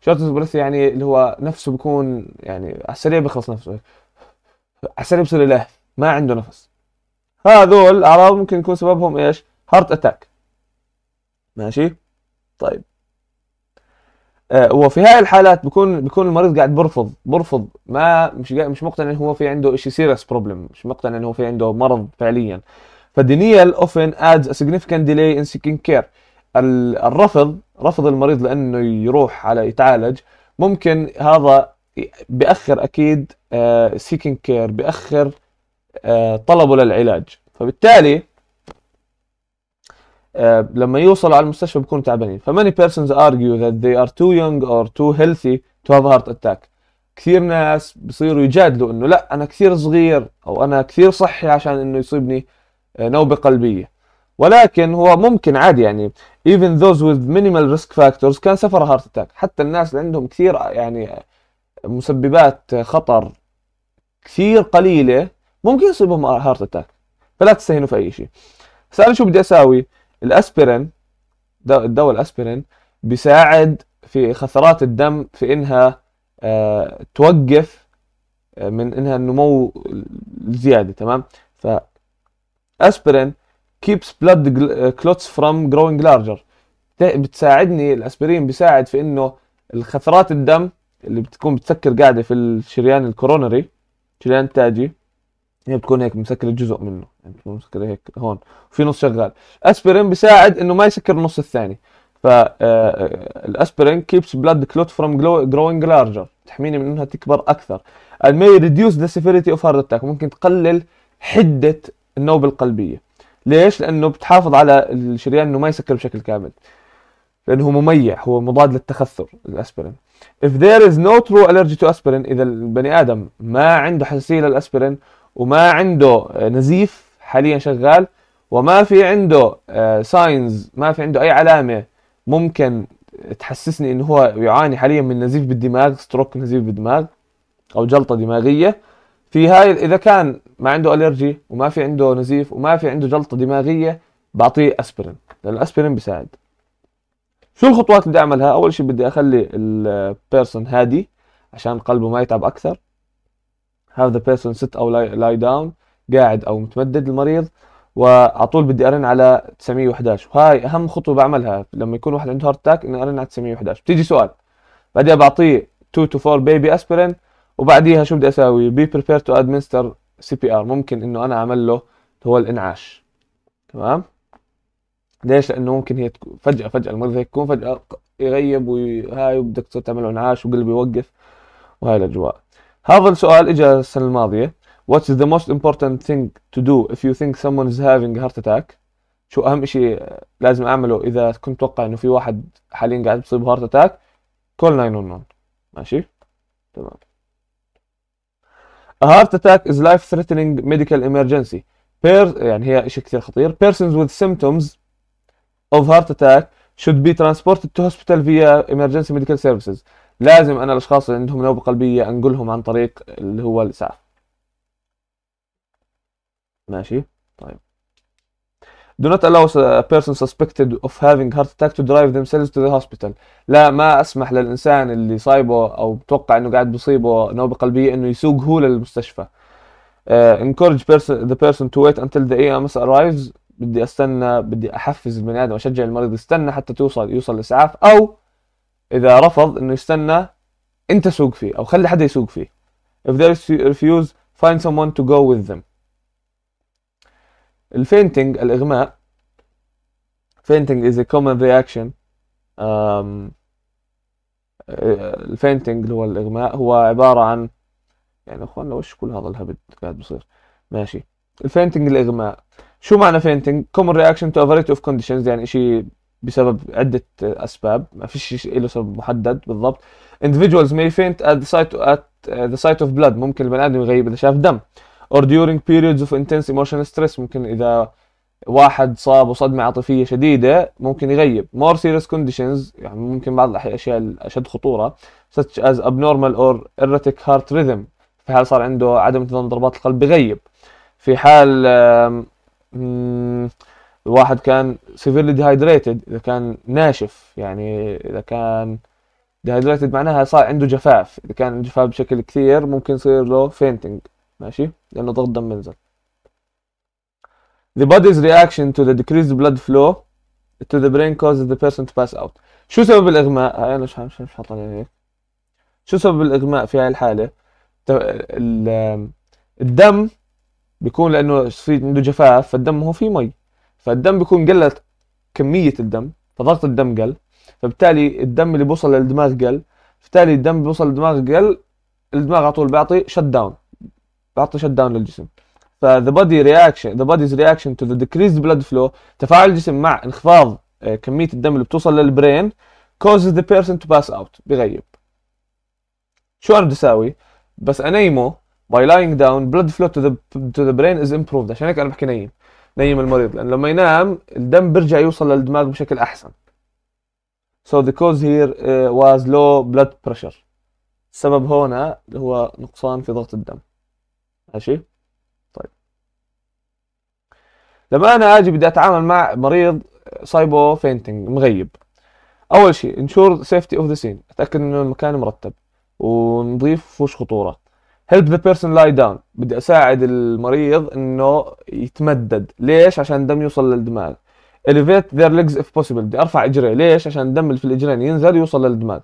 شورتنس اوف بريث يعني اللي هو نفسه بيكون يعني على السريع بيخلص نفسه على السريع بصير له ما عنده نفس هذول اعراض ممكن يكون سببهم ايش؟ هارت اتاك ماشي طيب آه، وفي هاي الحالات بكون بكون المريض قاعد برفض برفض ما مش مش مقتنع انه هو في عنده شيء سيريس بروبلم مش مقتنع انه هو في عنده مرض فعليا فدينيال اوفن ادز a significant delay in seeking care الرفض رفض المريض لانه يروح على يتعالج ممكن هذا بأخر اكيد سيكينج كير بأخر طلبه للعلاج فبالتالي آه، لما يوصلوا على المستشفى بيكونوا تعبانين فماني بيرسونز argue that they are too young or too healthy to have heart attack كثير ناس بصيروا يجادلوا انه لا انا كثير صغير او انا كثير صحي عشان انه يصيبني آه، نوبة قلبية ولكن هو ممكن عادي يعني even those with minimal risk factors كان سفر هارت اتاك حتى الناس اللي عندهم كثير يعني مسببات خطر كثير قليلة ممكن يصيبهم هارت اتاك فلا تستهينوا في اي شيء سألوا شو بدي اساوي الاسبرين الدواء الاسبرين بيساعد في خثرات الدم في انها آه، توقف آه، من انها النمو الزياده تمام ف اسبرين keeps blood آه، clots from growing larger بتساعدني الاسبرين بيساعد في انه الخثرات الدم اللي بتكون بتسكر قاعده في الشريان الكورونري شريان التاجي هي بتكون هيك مسكره جزء منه يعني بتكون مسكره هيك هون في نص شغال اسبرين بيساعد انه ما يسكر النص الثاني فالاسبرين كيبس بلاد كلوت فروم جروينج لارجر بتحميني من انها تكبر اكثر and may ريديوس ذا سيفيريتي اوف هارت اتاك ممكن تقلل حده النوبه القلبيه ليش لانه بتحافظ على الشريان انه ما يسكر بشكل كامل لانه مميع هو مضاد للتخثر الاسبرين if there is no true allergy to aspirin اذا البني ادم ما عنده حساسيه للاسبرين وما عنده آه، نزيف حاليا شغال وما في عنده ساينز آه، ما في عنده اي علامه ممكن تحسسني انه هو يعاني حاليا من نزيف بالدماغ ستروك نزيف بالدماغ او جلطه دماغيه في هاي اذا كان ما عنده الرجي وما في عنده نزيف وما في عنده جلطه دماغيه بعطيه اسبرين لان الاسبرين بيساعد شو الخطوات اللي بدي اعملها اول شيء بدي اخلي البيرسون آه، هادي عشان قلبه ما يتعب اكثر هاف ذا بيرسون سيت او لاي داون قاعد او متمدد المريض وعلى طول بدي ارن على 911 وهاي اهم خطوه بعملها لما يكون واحد عنده هارت اتاك اني ارن على 911 بتيجي سؤال بعدها بعطيه 2 تو 4 بيبي اسبرين وبعديها شو بدي اسوي بي بريبير تو ادمنستر سي بي ار ممكن انه انا اعمل له هو الانعاش تمام ليش لانه ممكن هي تكون فجاه فجاه المريض هيك يكون فجاه يغيب وهاي وبدك تصير تعمل انعاش وقلبه يوقف وهاي الاجواء هذا السؤال اجى السنة الماضية What's the most important thing to do if you think someone is having a heart attack شو اهم شيء لازم اعمله اذا كنت متوقع انه في واحد حاليا قاعد بصيب هارت اتاك كول 911 ماشي تمام A heart attack is life threatening medical emergency Per يعني هي شيء كثير خطير persons with symptoms of heart attack should be transported to hospital via emergency medical services لازم انا الاشخاص اللي عندهم نوبه قلبيه انقلهم عن طريق اللي هو الاسعاف ماشي طيب Do not allow a person suspected of having heart attack to drive themselves to the hospital. لا ما اسمح للانسان اللي صايبه او متوقع انه قاعد بصيبه نوبه قلبيه انه يسوق هو للمستشفى. Uh, encourage person, the person to wait until the EMS arrives. بدي استنى بدي احفز البني ادم اشجع المريض يستنى حتى توصل يوصل الاسعاف او اذا رفض انه يستنى انت سوق فيه او خلي حد يسوق فيه if they refuse find someone to go with them الفينتنج الاغماء fainting is a common reaction um, آه، الفينتنج اللي هو الاغماء هو عبارة عن يعني اخوانا وش كل هذا الهبد قاعد بصير ماشي الفينتنج الاغماء شو معنى فينتنج common reaction to a variety of conditions يعني شيء بسبب عده اسباب ما فيش له سبب محدد بالضبط individuals may faint at the sight at uh, the sight of blood ممكن البني ادم يغيب اذا شاف دم or during periods of intense emotional stress ممكن اذا واحد صاب صدمة عاطفية شديدة ممكن يغيب more serious conditions يعني ممكن بعض الأشياء الأشد خطورة such as abnormal or erratic heart rhythm في حال صار عنده عدم انتظام ضربات القلب بغيب في حال الواحد كان سيفيرلي ديهايدريتد اذا كان ناشف يعني اذا كان ديهايدريتد معناها صار عنده جفاف اذا كان جفاف بشكل كثير ممكن يصير له فينتنج ماشي لانه ضغط الدم بنزل The body's reaction to the decreased blood flow to the brain causes the person to pass out. شو سبب الإغماء؟ هاي أنا مش مش مش حاطها هيك. شو سبب الإغماء في هاي الحالة؟ الدم بيكون لأنه في عنده جفاف فالدم هو فيه مي فالدم بيكون قلت كميه الدم فضغط الدم قل فبالتالي الدم اللي بوصل للدماغ قل بالتالي الدم بوصل للدماغ قل الدماغ على طول بيعطي شت داون بيعطي شت داون للجسم the body reaction the body's reaction to the decreased blood flow تفاعل الجسم مع انخفاض آه، كميه الدم اللي بتوصل للبرين causes the person to pass out بغيب شو انا بدي اساوي؟ بس انيمه by lying down blood flow to the to the brain is improved عشان هيك انا بحكي نيم نيم المريض لان لما ينام الدم بيرجع يوصل للدماغ بشكل احسن so the cause here uh, was low blood pressure السبب هنا هو نقصان في ضغط الدم ماشي طيب لما انا اجي بدي اتعامل مع مريض سايبو فينتنج مغيب اول شيء انشور سيفتي اوف ذا سين اتاكد انه المكان مرتب ونضيف فوش خطوره هيلب ذا بيرسون لاي داون بدي اساعد المريض انه يتمدد ليش عشان الدم يوصل للدماغ elevate their legs if possible بدي ارفع اجري ليش عشان الدم اللي في الاجرين ينزل يوصل للدماغ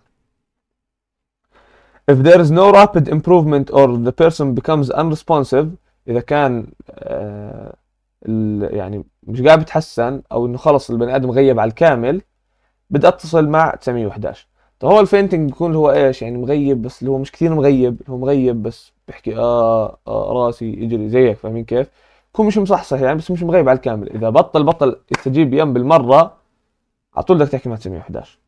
if there is no rapid improvement or the person becomes unresponsive اذا كان آه يعني مش قاعد بتحسن او انه خلص البني ادم غيب على الكامل بدي اتصل مع 911 هو الفينتنج بيكون هو ايش يعني مغيب بس اللي هو مش كثير مغيب اللي هو مغيب بس بحكي آه, اه راسي اجري زيك فاهمين كيف؟ بكون مش مصحصح يعني بس مش مغيب على الكامل اذا بطل بطل يستجيب يم بالمره على طول بدك تحكي ما 911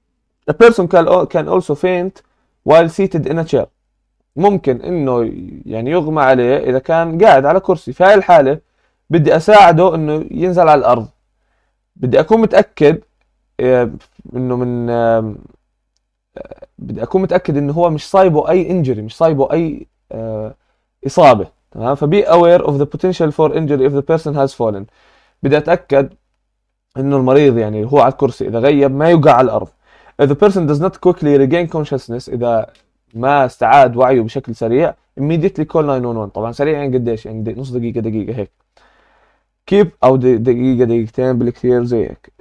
The person can, can also faint while seated in a chair ممكن انه يعني يغمى عليه اذا كان قاعد على كرسي في هاي الحاله بدي اساعده انه ينزل على الارض بدي اكون متاكد آه، انه من بدي اكون متاكد ان هو مش صايبه اي انجري مش صايبه اي آه، اصابه تمام فبي اوير اوف ذا بوتنشال فور انجري اف ذا بيرسون هاز فولن بدي اتاكد انه المريض يعني هو على الكرسي اذا غيب ما يوقع على الارض if the person does not quickly regain consciousness اذا ما استعاد وعيه بشكل سريع immediately call 911 طبعا سريع يعني قديش يعني نص دقيقه دقيقه هيك كيب او دقيقه دقيقتين بالكثير زي هيك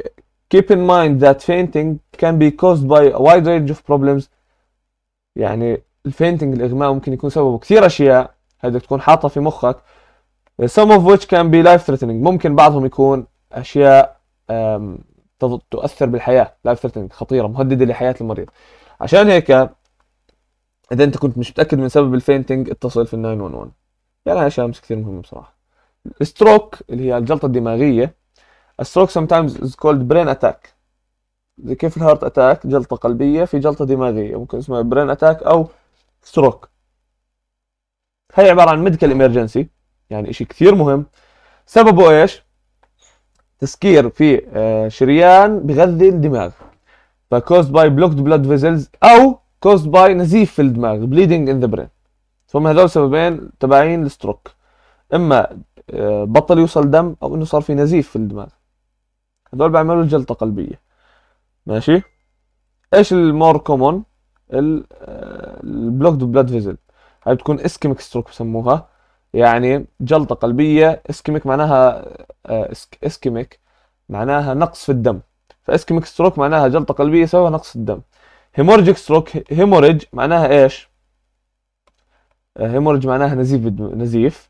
keep in mind that fainting can be caused by a wide range of problems يعني الفينتنج الإغماء ممكن يكون سببه كثير أشياء هذا تكون حاطها في مخك some of which can be life threatening ممكن بعضهم يكون أشياء تؤثر بالحياة life threatening خطيرة مهددة لحياة المريض عشان هيك إذا أنت كنت مش متأكد من سبب الفينتنج اتصل في ال 911 يعني هاي مش كثير مهمه بصراحة الستروك اللي هي الجلطة الدماغية الستروك sometimes is called brain attack زي كيف الهارت اتاك جلطة قلبية في جلطة دماغية ممكن اسمها برين اتاك او ستروك هي عبارة عن ميديكال امرجنسي يعني اشي كثير مهم سببه ايش؟ تسكير في آه، شريان بغذي الدماغ ف caused by blocked blood vessels او caused by نزيف في الدماغ bleeding in the brain فهم هذول سببين تبعين الستروك اما آه، بطل يوصل دم او انه صار في نزيف في الدماغ هذول بيعملوا جلطة قلبية ماشي ايش المور كومون البلوكد بلاد فيزل هاي بتكون اسكيميك ستروك بسموها يعني جلطة قلبية اسكيميك معناها اسكيميك آه، معناها نقص في الدم فاسكيميك ستروك معناها جلطة قلبية سببها نقص في الدم هيمورجيك ستروك هيمورج معناها ايش هيمورج آه، معناها نزيف نزيف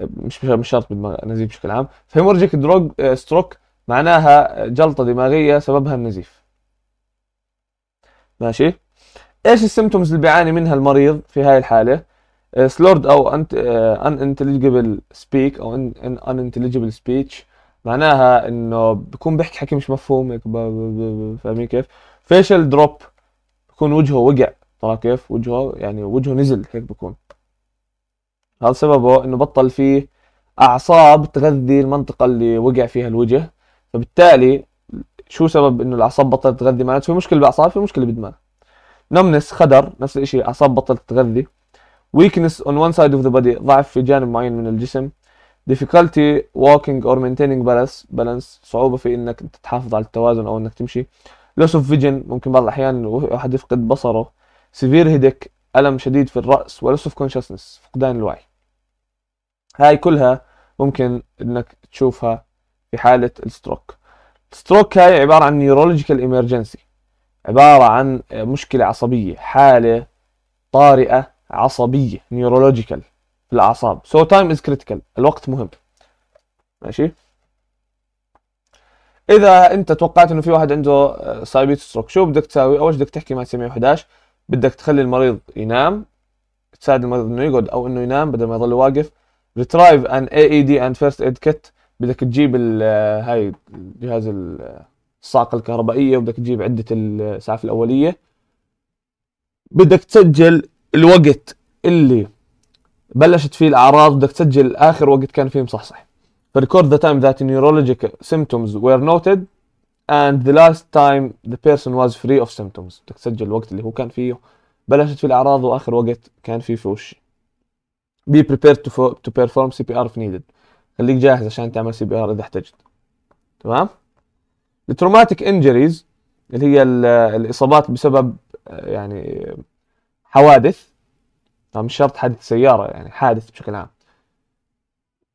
مش مش شرط نزيف بشكل عام فهيمورجيك دروج ستروك معناها جلطة دماغية سببها النزيف ماشي ايش السيمتومز اللي بيعاني منها المريض في هاي الحالة سلورد آه، او انت ان انتليجبل سبيك او ان ان انتليجبل سبيتش معناها انه بكون بيحكي حكي مش مفهوم فاهمين كيف فيشل دروب بكون وجهه وقع ترى كيف وجهه يعني وجهه نزل هيك بكون هذا سببه انه بطل فيه اعصاب تغذي المنطقه اللي وقع فيها الوجه فبالتالي شو سبب انه الاعصاب بطلت تغذي معناته في مشكله بالاعصاب في مشكله بالدماغ نمنس خدر نفس الشيء اعصاب بطلت تغذي weakness on one side of the body ضعف في جانب معين من الجسم difficulty walking or maintaining balance balance صعوبة في انك تحافظ على التوازن او انك تمشي loss of vision ممكن بعض الاحيان الواحد يفقد بصره severe headache ألم شديد في الرأس و loss of consciousness فقدان الوعي هاي كلها ممكن انك تشوفها في حالة الستروك الستروك هاي عبارة عن نيورولوجيكال ايمرجنسي عبارة عن مشكلة عصبية حالة طارئة عصبية نيورولوجيكال في الأعصاب so time is critical الوقت مهم ماشي إذا أنت توقعت إنه في واحد عنده سايبيت آه، ستروك شو بدك تساوي؟ أول شيء بدك تحكي مع 911 بدك تخلي المريض ينام تساعد المريض إنه يقعد أو إنه ينام بدل ما يضل واقف retrieve an AED and first aid kit بدك تجيب هاي جهاز الصاقه الكهربائيه وبدك تجيب عده الاسعاف الاوليه بدك تسجل الوقت اللي بلشت فيه الاعراض بدك تسجل اخر وقت كان فيه مصحصح فريكورد ذا تايم ذات نيورولوجيك symptoms وير نوتد اند ذا لاست تايم ذا بيرسون واز فري اوف symptoms بدك تسجل الوقت اللي هو كان فيه بلشت فيه الاعراض واخر وقت كان فيه بي بريبيرد تو بيرفورم سي بي ار اف نيدد خليك جاهز عشان تعمل سي بي ار اذا احتجت تمام التروماتيك انجريز اللي هي الاصابات بسبب آه، يعني حوادث مش شرط حادث سياره يعني حادث بشكل عام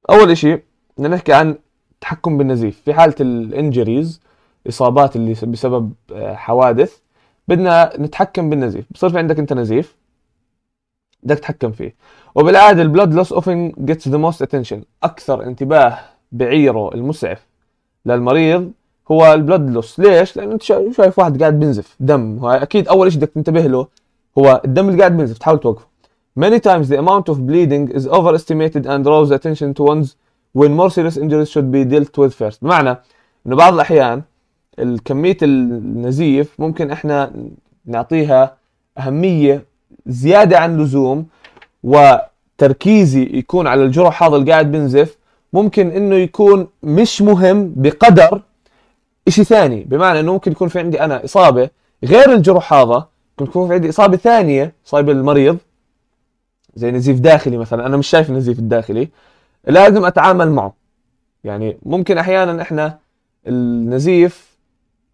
اول شيء بدنا نحكي عن تحكم بالنزيف في حاله الانجريز الاصابات اللي بسبب آه، حوادث بدنا نتحكم بالنزيف بصير في عندك انت نزيف بدك تتحكم فيه وبالعاده البلود لوس اوفن جيتس ذا موست اتنشن اكثر انتباه بعيره المسعف للمريض هو البلد لوس ليش لانه انت شايف واحد قاعد بينزف دم اكيد اول شيء بدك تنتبه له هو الدم اللي قاعد بينزف تحاول توقفه many times the amount of bleeding is overestimated and draws attention to ones when more serious injuries should be dealt with first بمعنى انه بعض الاحيان الكميه النزيف ممكن احنا نعطيها اهميه زياده عن اللزوم وتركيزي يكون على الجرح هذا اللي قاعد بنزف ممكن انه يكون مش مهم بقدر شيء ثاني بمعنى انه ممكن يكون في عندي انا اصابه غير الجرح هذا ممكن يكون في عندي اصابه ثانيه اصابة المريض زي نزيف داخلي مثلا انا مش شايف النزيف الداخلي لازم اتعامل معه يعني ممكن احيانا احنا النزيف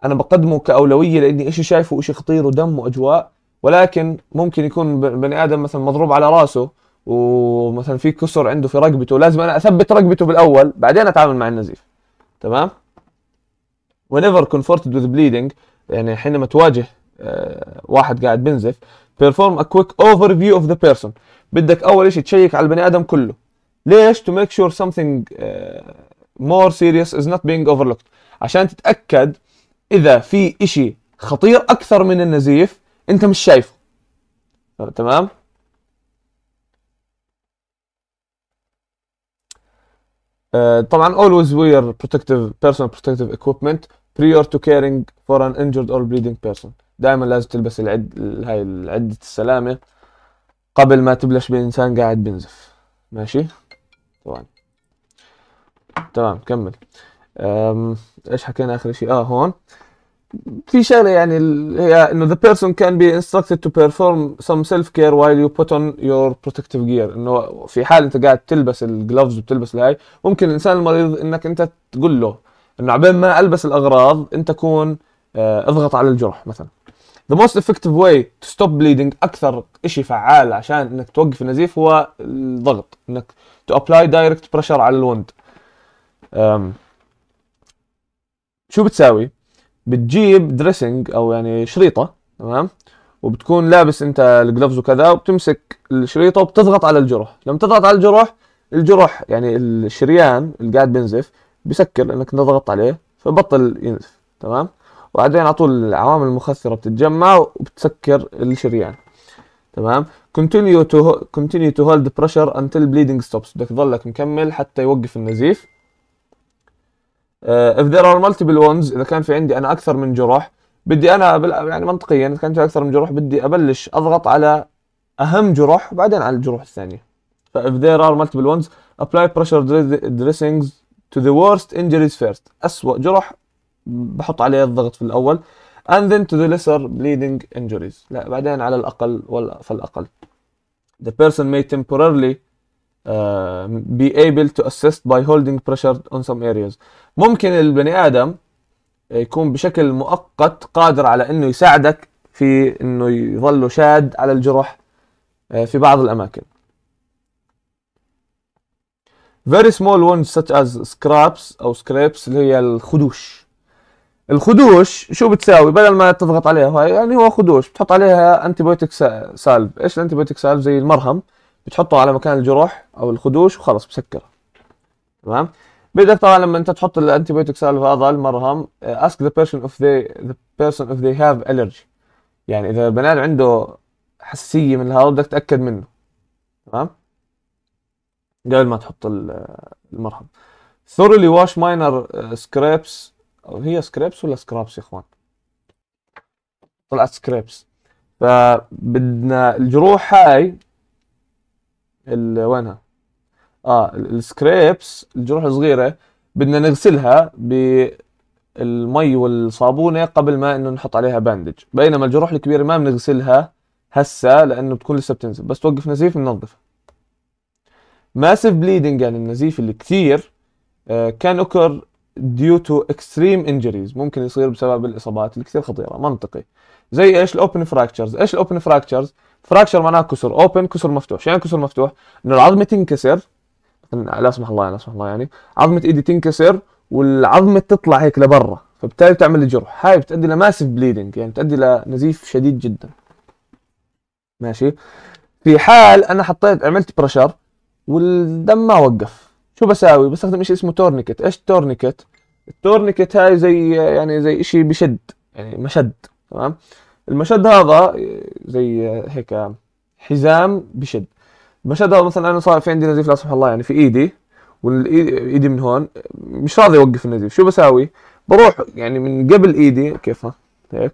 انا بقدمه كاولويه لاني شيء شايفه شيء خطير ودم واجواء ولكن ممكن يكون بني ادم مثلا مضروب على راسه ومثلا في كسر عنده في رقبته لازم انا اثبت رقبته بالاول بعدين اتعامل مع النزيف تمام whenever confronted with bleeding يعني حينما تواجه آه، واحد قاعد بنزف perform a quick overview of the person بدك اول شيء تشيك على البني ادم كله ليش to make sure something آه، more serious is not being overlooked عشان تتاكد اذا في شيء خطير اكثر من النزيف انت مش شايفه تمام آه، طبعا always wear protective personal protective equipment prior to caring for an injured or bleeding person دائما لازم تلبس العد هاي العدة السلامة قبل ما تبلش بإنسان قاعد بينزف ماشي طبعا تمام كمل ايش حكينا اخر شيء اه هون في شغله يعني هي يعني انه ذا بيرسون كان بي instructed تو بيرفورم سم سيلف كير وايل يو put on your protective gear انه في حال انت قاعد تلبس الجلوفز وبتلبس الهاي ممكن الانسان المريض انك انت تقول له انه عبين ما البس الاغراض انت كون آه، اضغط على الجرح مثلا ذا موست افكتيف واي تو ستوب بليدنج اكثر شيء فعال عشان انك توقف النزيف هو الضغط انك تو ابلاي دايركت بريشر على الوند شو بتساوي؟ بتجيب دريسنج او يعني شريطه تمام وبتكون لابس انت الجلفز وكذا وبتمسك الشريطه وبتضغط على الجرح لما تضغط على الجرح الجرح يعني الشريان اللي قاعد بينزف بيسكر لانك ضغطت عليه فبطل ينزف تمام وبعدين على طول العوامل المخثره بتتجمع وبتسكر الشريان تمام continue to continue to hold pressure until bleeding stops بدك تضلك مكمل حتى يوقف النزيف Uh, if there are multiple وونز اذا كان في عندي انا اكثر من جروح بدي انا يعني منطقيا اذا كان في اكثر من جروح بدي ابلش اضغط على اهم جروح وبعدين على الجروح الثانيه ف if there are multiple wounds apply pressure dressings to the worst injuries first اسوء جرح بحط عليه الضغط في الاول and then to the lesser bleeding injuries لا بعدين على الاقل فالاقل the person may temporarily آه، be able to assist by holding pressure on some areas ممكن البني ادم يكون بشكل مؤقت قادر على انه يساعدك في انه يظل شاد على الجرح آه، في بعض الاماكن very small ones such as scraps او scrapes اللي هي الخدوش الخدوش شو بتساوي بدل ما تضغط عليها هاي يعني هو خدوش بتحط عليها انتي بيوتيك ايش الانتي بيوتيك زي المرهم بتحطه على مكان الجروح او الخدوش وخلص بسكره تمام بدك طبعا لما انت تحط الانتي بايوتيك سالفه هذا المرهم اسك ذا بيرسون اوف ذي ذا بيرسون اوف ذي هاف الرجي يعني اذا البنات عنده حساسيه من هذا بدك تتاكد منه تمام قبل ما تحط المرهم ثورلي واش ماينر سكريبس هي سكريبس ولا سكرابس يا اخوان طلعت سكريبس فبدنا الجروح هاي وينها اه السكريبس الجروح الصغيره بدنا نغسلها بالمي والصابونه قبل ما انه نحط عليها باندج بينما الجروح الكبيره ما بنغسلها هسه لانه بتكون لسه بتنزف بس توقف نزيف بننظفها ماسيف بليدنج يعني النزيف اللي كثير كان اوكر ديو تو اكستريم انجريز ممكن يصير بسبب الاصابات الكثير خطيره منطقي زي ايش الاوبن فراكتشرز ايش الاوبن فراكتشرز فراكشر معناه كسر اوبن كسر مفتوح شو يعني كسر مفتوح انه العظمه تنكسر لا سمح الله لا سمح الله يعني عظمه ايدي تنكسر والعظمه تطلع هيك لبرا فبالتالي بتعمل لي جرح هاي بتؤدي لماسف بليدنج يعني بتؤدي لنزيف شديد جدا ماشي في حال انا حطيت عملت بريشر والدم ما وقف شو بساوي بستخدم شيء اسمه تورنيكت ايش تورنيكت التورنيكت هاي زي يعني زي شيء بشد يعني مشد تمام المشد هذا زي هيك حزام بشد المشد هذا مثلا انا صار في عندي نزيف لا سمح الله يعني في ايدي وايدي من هون مش راضي اوقف النزيف شو بساوي بروح يعني من قبل ايدي كيفها هيك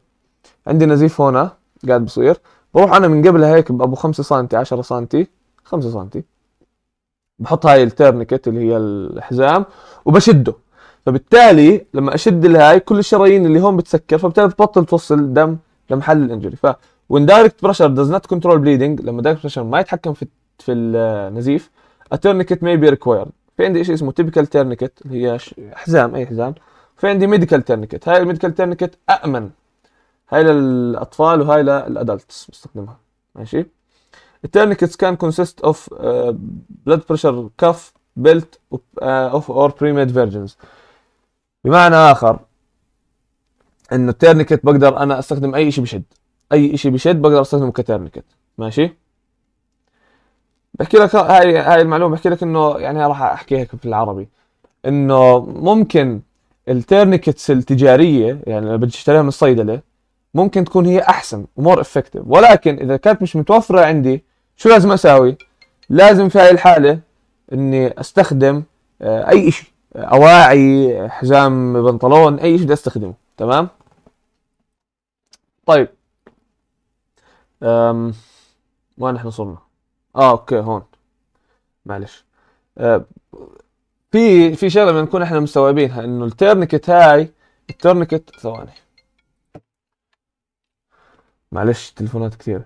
عندي نزيف هنا قاعد بصير بروح انا من قبلها هيك بابو 5 سم 10 سم 5 سم بحط هاي التيرنكت اللي هي الحزام وبشده فبالتالي لما اشد الهاي كل الشرايين اللي هون بتسكر فبالتالي بتبطل توصل دم لمحل الانجري ف دايركت direct pressure نوت كنترول بليدنج لما دايركت بريشر ما يتحكم في في النزيف a مي بي be في عندي شيء اسمه تيبيكال tourniquet اللي هي حزام اي حزام في عندي ميديكال tourniquet هاي الميديكال tourniquet امن هاي للأطفال وهاي للأدلتس بستخدمها ماشي التورنيكتس كان كونسيست اوف بلاد بريشر كاف بيلت اوف اور بريميد فيرجنز بمعنى اخر انه التيرنكت بقدر انا استخدم اي شيء بشد اي شيء بشد بقدر استخدمه كتيرنكت ماشي بحكي لك هاي هاي المعلومه بحكي لك انه يعني راح احكيها في العربي انه ممكن التيرنكتس التجاريه يعني لما بتشتريها من الصيدله ممكن تكون هي احسن ومور افكتيف ولكن اذا كانت مش متوفره عندي شو لازم اساوي لازم في هاي الحاله اني استخدم آه، اي شيء آه، اواعي حزام بنطلون اي شيء بدي استخدمه تمام طيب أم... وين احنا وصلنا اه اوكي هون معلش أه، في في شغله بنكون احنا مستوعبينها انه التيرنكت هاي التيرنكت ثواني معلش تليفونات كثيره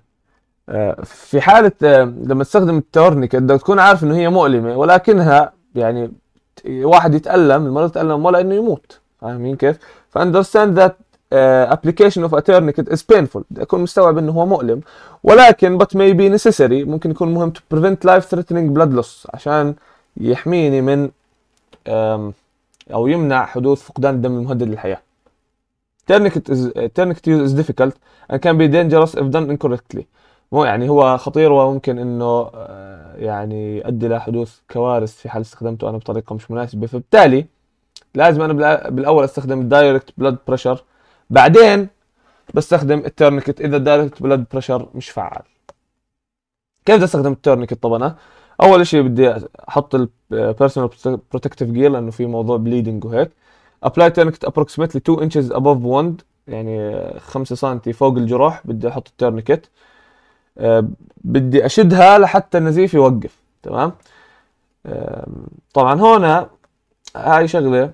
أه، في حالة أه، لما تستخدم التورنيكت بدك تكون عارف انه هي مؤلمة ولكنها يعني واحد يتألم المريض يتألم ولا انه يموت فاهمين كيف؟ فاندرستاند ذات ابلكيشن اوف اترنيكت از بينفول اكون مستوعب انه هو مؤلم ولكن بت مي بي نيسيسري ممكن يكون مهم تو بريفنت لايف ثريتنينج بلاد لوس عشان يحميني من um, او يمنع حدوث فقدان الدم المهدد للحياه tourniquet is tourniquet use is difficult and can be dangerous if done incorrectly مو يعني هو خطير وممكن انه uh, يعني يؤدي لحدوث كوارث في حال استخدمته انا بطريقه مش مناسبه فبالتالي لازم انا بالاول استخدم الدايركت بلاد بريشر بعدين بستخدم التورنيكت اذا الدايركت بلاد بريشر مش فعال كيف بدي استخدم التورنيكت طبعا اول شيء بدي احط البيرسونال بروتكتيف جير لانه في موضوع بليدنج وهيك ابلاي تورنيكت ابروكسيمتلي 2 انشز ابوف وند يعني 5 سم فوق الجروح بدي احط التورنيكت بدي اشدها لحتى النزيف يوقف تمام طبعا هون هاي شغله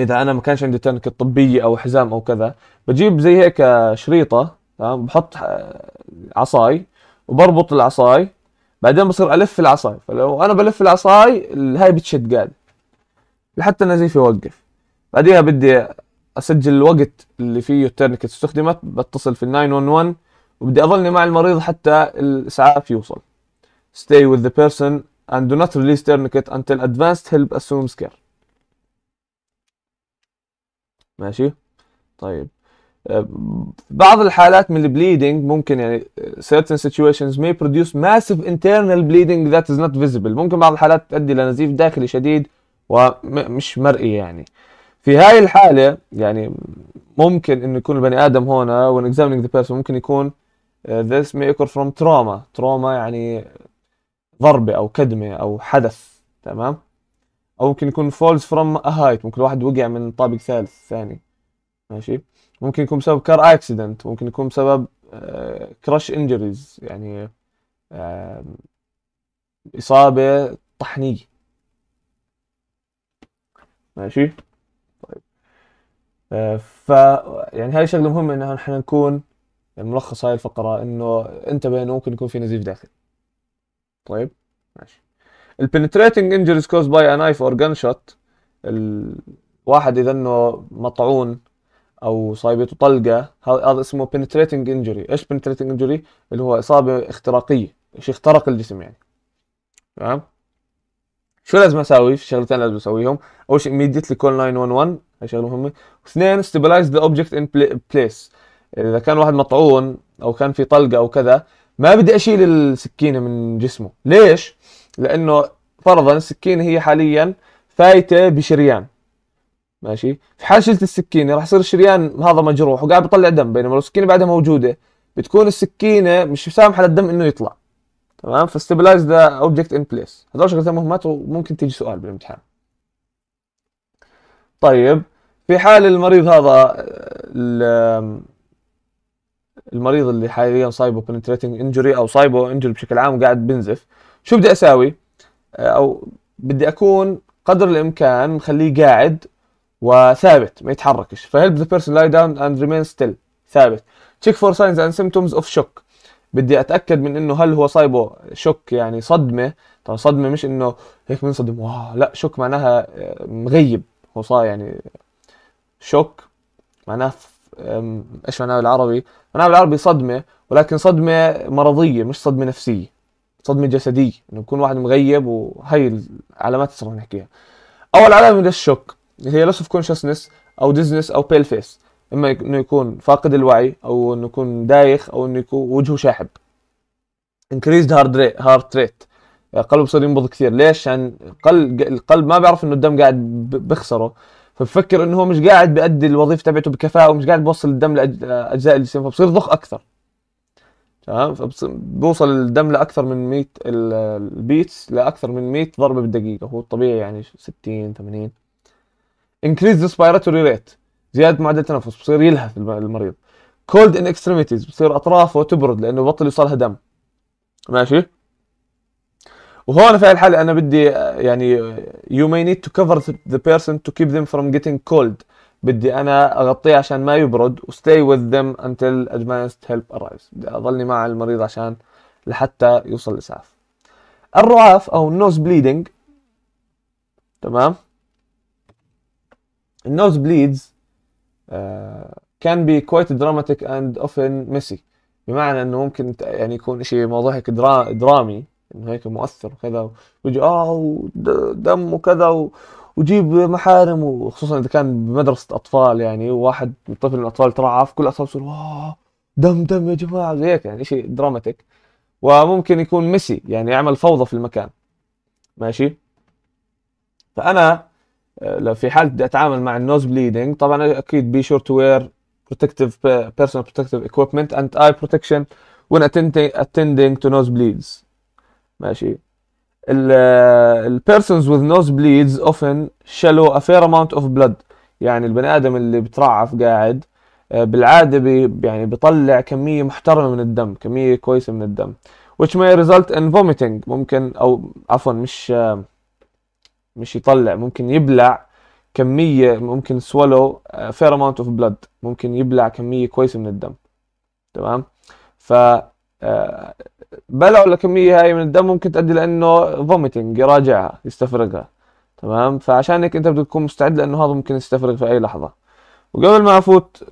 اذا انا ما كانش عندي تنك طبيه او حزام او كذا بجيب زي هيك شريطه تمام بحط آه، عصاي وبربط العصاي بعدين بصير الف العصاي فلو انا بلف العصاي هاي بتشد قاعد لحتى النزيف يوقف بعديها بدي اسجل الوقت اللي فيه الترنكت استخدمت بتصل في ال 911 وبدي اظلني مع المريض حتى الاسعاف يوصل stay with the person and do not release tourniquet until advanced help assumes care ماشي طيب آه، بعض الحالات من البليدنج ممكن يعني آه، certain situations may produce massive internal bleeding that is not visible ممكن بعض الحالات تؤدي لنزيف داخلي شديد ومش مرئي يعني في هاي الحالة يعني ممكن انه يكون البني ادم هنا when examining the person ممكن يكون آه، this may occur from trauma trauma يعني ضربة او كدمة او حدث تمام او ممكن يكون فولز فروم هايت ممكن واحد وقع من طابق ثالث ثاني ماشي ممكن يكون بسبب كار اكسيدنت ممكن يكون بسبب كراش آه، انجريز يعني اصابه طحنيه ماشي طيب آه، ف يعني هاي شغله مهمه انه نحن نكون ملخص هاي الفقره انه انتبه انه ممكن يكون في نزيف داخلي طيب ماشي البنتريتنج انجريز كوز باي ا نايف اور جن شوت الواحد اذا انه مطعون او صايبته طلقه هذا اسمه بنتريتنج انجري ايش بنتريتنج انجري اللي هو اصابه اختراقيه شيء اخترق الجسم يعني تمام شو لازم اسوي في شغلتين لازم اسويهم اول شيء immediately كول 911 هاي شغله مهمه اثنين stabilize the object in place اذا كان واحد مطعون او كان في طلقه او كذا ما بدي اشيل السكينه من جسمه ليش لانه فرضا السكينه هي حاليا فايته بشريان ماشي في حال شلت السكينه راح يصير الشريان هذا مجروح وقاعد بيطلع دم بينما لو السكينه بعدها موجوده بتكون السكينه مش سامحه للدم انه يطلع تمام فستبلايز ذا اوبجكت ان بليس هذول شغلتين مهمات وممكن تيجي سؤال بالامتحان طيب في حال المريض هذا المريض اللي حاليا صايبه بنتريتنج انجري او صايبه انجري بشكل عام وقاعد بنزف شو بدي اساوي؟ آه، او بدي اكون قدر الامكان مخليه قاعد وثابت ما يتحركش فهيلب ذا بيرسون لاي داون اند ريمين ستيل ثابت تشيك فور ساينز اند سيمتومز اوف شوك بدي اتاكد من انه هل هو صايبه شوك يعني صدمه طبعا صدمه مش انه هيك منصدم واو لا شوك معناها آه، مغيب هو صار يعني شوك معناه ايش معناه بالعربي معناه بالعربي صدمه ولكن صدمه مرضيه مش صدمه نفسيه صدمه جسديه انه يكون واحد مغيب وهي العلامات اللي نحكيها اول علامه من الشوك اللي هي لوس اوف كونشسنس او ديزنس او بيل فيس اما انه يكون فاقد الوعي او انه يكون دايخ او انه يكون وجهه شاحب increased هارد هارت ريت قلبه بصير ينبض كثير ليش عشان القلب القلب ما بيعرف انه الدم قاعد بخسره فبفكر انه هو مش قاعد بيأدي الوظيفه تبعته بكفاءه ومش قاعد بوصل الدم لاجزاء الجسم فبصير ضخ اكثر تمام بوصل الدم لاكثر من 100 البيتس لاكثر من 100 ضربه بالدقيقه هو الطبيعي يعني 60 80 انكريز ريسبيراتوري ريت زياده معدل التنفس بصير يلهث المريض كولد ان اكستريميتيز بصير اطرافه تبرد لانه بطل يوصلها دم ماشي وهون في الحالة انا بدي يعني you may need to cover the person to keep them from getting cold بدي انا اغطيه عشان ما يبرد وستي وذ ذم انتل ادفانسد هيلب ارايفز بدي اضلني مع المريض عشان لحتى يوصل الاسعاف الرعاف او النوز بليدنج تمام النوز بليدز كان بي كويت دراماتيك اند اوفن ميسي بمعنى انه ممكن يعني يكون شيء موضوع هيك درا درامي انه هيك مؤثر وكذا ويجي اه ودم وكذا وجيب محارم وخصوصا اذا كان بمدرسه اطفال يعني واحد طفل من الاطفال ترعف كل الاطفال يصير واو دم دم يا جماعه زي هيك يعني شيء دراماتيك وممكن يكون ميسي يعني يعمل فوضى في المكان ماشي فانا آه، لو في حال بدي اتعامل مع النوز بليدنج طبعا اكيد بي شورت وير بروتكتيف personal protective equipment and eye protection when attending تو نوز بليدز ماشي آه، ال persons with nose bleeds often shallow a fair amount of blood يعني البني ادم اللي بترعف قاعد آه، بالعاده بي يعني بيطلع كميه محترمه من الدم كميه كويسه من الدم which may result in vomiting ممكن او عفوا مش آه، مش يطلع ممكن يبلع كميه ممكن swallow a fair amount of blood ممكن يبلع كميه كويسه من الدم تمام ف بلع الكميه هاي من الدم ممكن تؤدي لانه فوميتنج يراجعها يستفرغها تمام فعشان هيك انت بدك تكون مستعد لانه هذا ممكن يستفرغ في اي لحظه وقبل ما افوت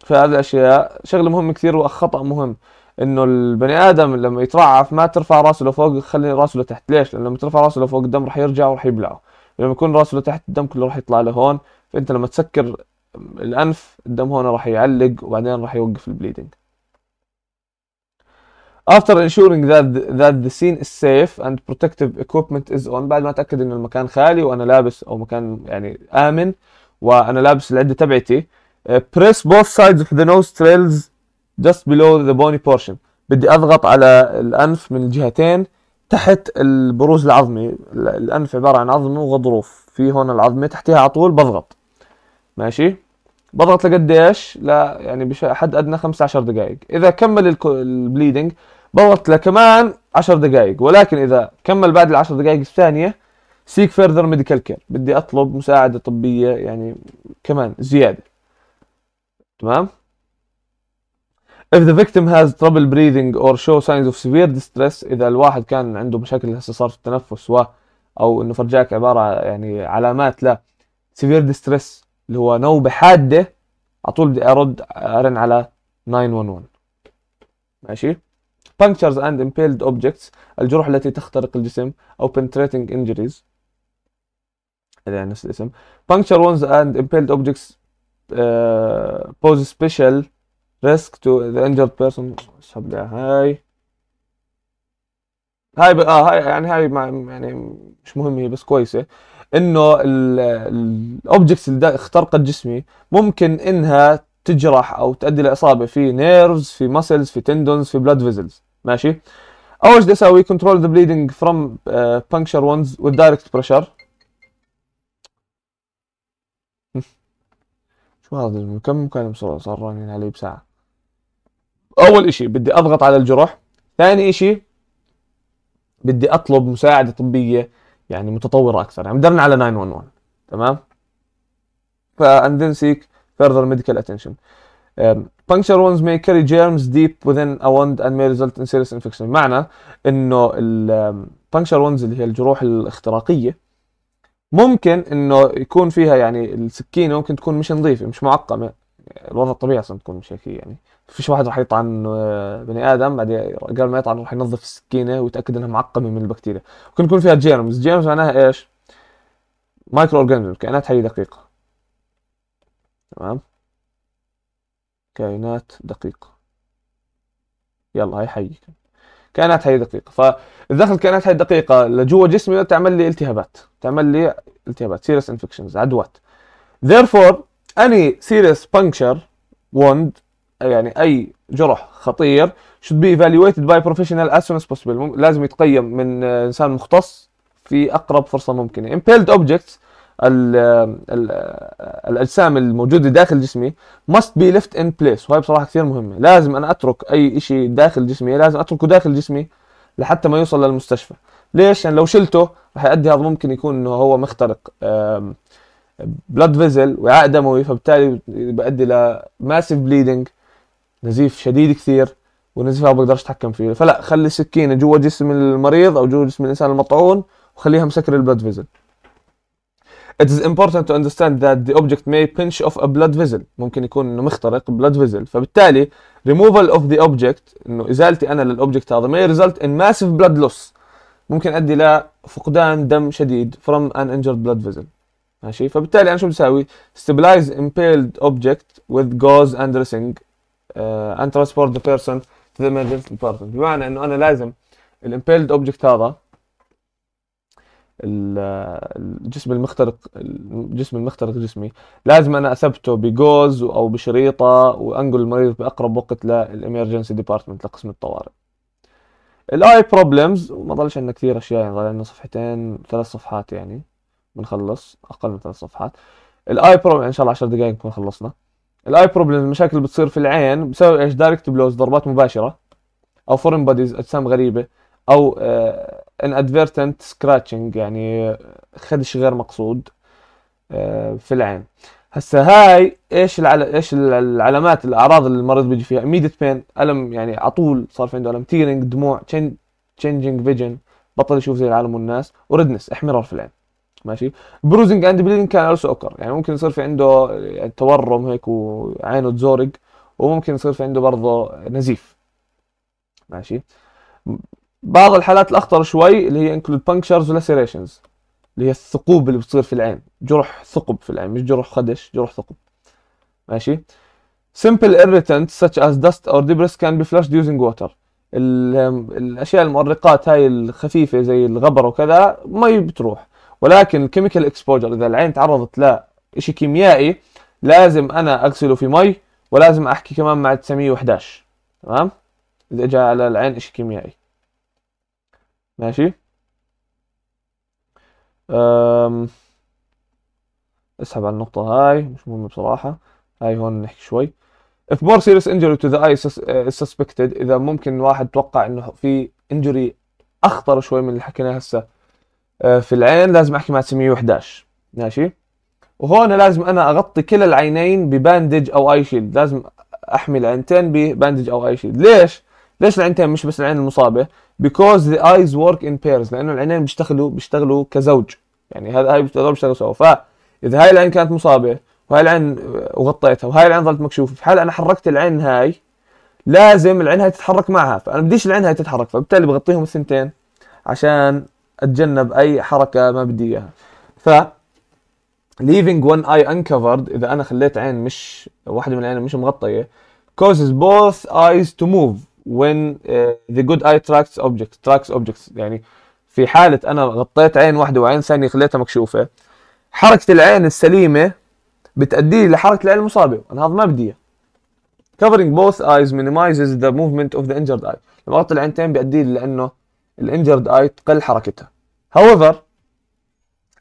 في هذه الاشياء شغله مهم كثير وخطا مهم انه البني ادم لما يترعف ما ترفع راسه لفوق خلي راسه لتحت ليش لانه لما ترفع راسه لفوق الدم راح يرجع وراح يبلعه لما يكون راسه لتحت الدم كله راح يطلع لهون فانت لما تسكر الانف الدم هون راح يعلق وبعدين راح يوقف البليدنج After ensuring that the, that the scene is safe and protective equipment is on بعد ما اتاكد انه المكان خالي وانا لابس او مكان يعني امن وانا لابس العده تبعتي uh, press both sides of the nose trails just below the bony portion بدي اضغط على الانف من الجهتين تحت البروز العظمي الانف عباره عن عظم وغضروف في هون العظمه تحتها على طول بضغط ماشي بضغط لقديش؟ لا يعني بش حد ادنى 15 دقائق، اذا كمل البليدنج بضغط لكمان 10 دقائق، ولكن اذا كمل بعد ال 10 دقائق الثانيه سيك فيرذر ميديكال كير، بدي اطلب مساعده طبيه يعني كمان زياده. تمام؟ If the victim has trouble breathing or show signs of severe distress إذا الواحد كان عنده مشاكل هسه صار في التنفس و أو إنه فرجاك عبارة يعني علامات لا severe distress اللي هو نوبة حادة على طول بدي ارد ارن على 911 ماشي punctures and impaled objects الجروح التي تخترق الجسم او penetrating injuries هذا نفس الاسم puncture wounds and impaled objects uh, pose special risk to the injured person اسحب هاي هاي ب... اه هاي يعني هاي مع... يعني مش مهمة بس كويسة انه الاوبجكتس اللي اخترقت جسمي ممكن انها تجرح او تؤدي لاصابه في نيرفز في ماسلز في تندونز في بلاد فيزلز ماشي اول شيء بدي اسوي كنترول ذا بليدنج فروم بانكشر وونز وذ دايركت بريشر شو هذا كم كان بسرعه صار رانين علي بساعه اول شيء بدي اضغط على الجرح ثاني شيء بدي اطلب مساعده طبيه يعني متطوره اكثر يعني درنا على 911 تمام and then seek further medical attention um, puncture wounds may carry germs deep within a wound and may result in serious infection معنى انه ال um, puncture wounds اللي هي الجروح الاختراقيه ممكن انه يكون فيها يعني السكينه ممكن تكون مش نظيفه مش معقمه الوضع الطبيعي اصلا تكون مش هيك يعني فيش واحد راح يطعن آه، بني ادم بعد قبل ما يطعن راح ينظف السكينه ويتاكد انها معقمه من البكتيريا ممكن يكون فيها جيرمز جيرمز معناها ايش مايكرو اورجانيزم كائنات حيه دقيقه تمام كائنات دقيقه يلا هاي حيه كائنات حيه دقيقه فدخل كائنات حيه دقيقه لجوا جسمي تعمل لي التهابات تعمل لي التهابات سيريس انفكشنز عدوات therefore any serious puncture wound يعني اي جرح خطير should be evaluated by professional as soon as possible لازم يتقيم من آه، انسان مختص في اقرب فرصه ممكنه impaled objects ال آه، ال آه، الاجسام الموجوده داخل جسمي must be left in place وهي بصراحه كثير مهمه لازم انا اترك اي شيء داخل جسمي لازم اتركه داخل جسمي لحتى ما يوصل للمستشفى ليش يعني لو شلته رح يؤدي هذا ممكن يكون انه هو مخترق بلاد فيزل وعاء دموي فبالتالي بيؤدي لماسيف بليدنج نزيف شديد كثير ونزيفها ما بقدرش اتحكم فيه فلا خلي السكينه جوا جسم المريض او جوا جسم الانسان المطعون وخليها مسكر البلد فيزل It is important to understand that the object may pinch off a blood vessel ممكن يكون انه مخترق blood vessel فبالتالي removal of the object انه ازالتي انا للاوبجكت هذا may result in massive blood loss ممكن ادي لفقدان دم شديد from an injured blood vessel ماشي فبالتالي انا شو بساوي stabilize impaled object with gauze and dressing ان ترانسبورت ذا بيرسون تو ذا emergency ديبارتمنت بمعنى انه انا لازم الامبيلد اوبجكت هذا الجسم آه، المخترق الجسم المخترق جسمي لازم انا اثبته بجوز او بشريطه وانقل المريض باقرب وقت للامرجنسي ديبارتمنت لقسم الطوارئ الاي بروبلمز وما ضلش عندنا كثير اشياء يعني ضل عندنا صفحتين ثلاث صفحات يعني بنخلص اقل من ثلاث صفحات الاي يعني بروبلم ان شاء الله 10 دقائق نكون خلصنا الاي بروبلمز اللي بتصير في العين بسبب ايش دايركت بلوز ضربات مباشره او فورن بوديز اجسام غريبه او ان ادفيرتنت سكراتشنج يعني خدش غير مقصود آه، في العين هسه هاي ايش العل... ايش العلامات الاعراض اللي المريض بيجي فيها ايميديت بين الم يعني على طول صار في عنده الم تيرنج دموع تشينجينج فيجن بطل يشوف زي العالم والناس وردنس احمرار في العين ماشي بروزنج اند بليدنج كان السو اوكر يعني ممكن يصير في عنده تورم هيك وعينه تزورق وممكن يصير في عنده برضه نزيف ماشي بعض الحالات الاخطر شوي اللي هي انكلود بانكشرز ولاسيريشنز اللي هي الثقوب اللي بتصير في العين جرح ثقب في العين مش جرح خدش جرح ثقب ماشي سمبل irritants such as dust or debris can be flushed using water الاشياء المؤرقات هاي الخفيفه زي الغبر وكذا مي بتروح ولكن الكيميكال اكسبوجر اذا العين تعرضت شيء كيميائي لازم انا اغسله في مي ولازم احكي كمان مع 911 تمام اذا اجى على العين شيء كيميائي ماشي أم... اسحب على النقطة هاي مش مهمة بصراحة هاي هون نحكي شوي if more serious injury to the eye is suspected إذا ممكن واحد توقع إنه في injury أخطر شوي من اللي حكيناه هسه آه، في العين لازم احكي مع 911 ماشي وهون لازم انا اغطي كلا العينين بباندج او اي شيلد لازم احمي العينتين بباندج او اي شيلد ليش ليش العينتين مش بس العين المصابه because the eyes work in pairs لانه العينين بيشتغلوا بيشتغلوا كزوج يعني هذا هاي بيشتغلوا سوا فاذا هاي العين كانت مصابه وهاي العين وغطيتها وهاي العين ظلت مكشوفه في حال انا حركت العين هاي لازم العين هاي تتحرك معها فانا بديش العين هاي تتحرك فبالتالي بغطيهم الثنتين عشان اتجنب اي حركه ما بدي اياها ف leaving one eye uncovered اذا انا خليت عين مش واحده من العينين مش مغطيه causes both eyes to move when uh, the good eye tracks objects tracks objects يعني في حالة أنا غطيت عين واحدة وعين ثانية خليتها مكشوفة حركة العين السليمة بتأدي لحركة العين المصابة أنا هذا ما بدي covering both eyes minimizes the movement of the injured eye لما أغطي العينتين بيؤدي لأنه الانجرد اي تقل حركتها However,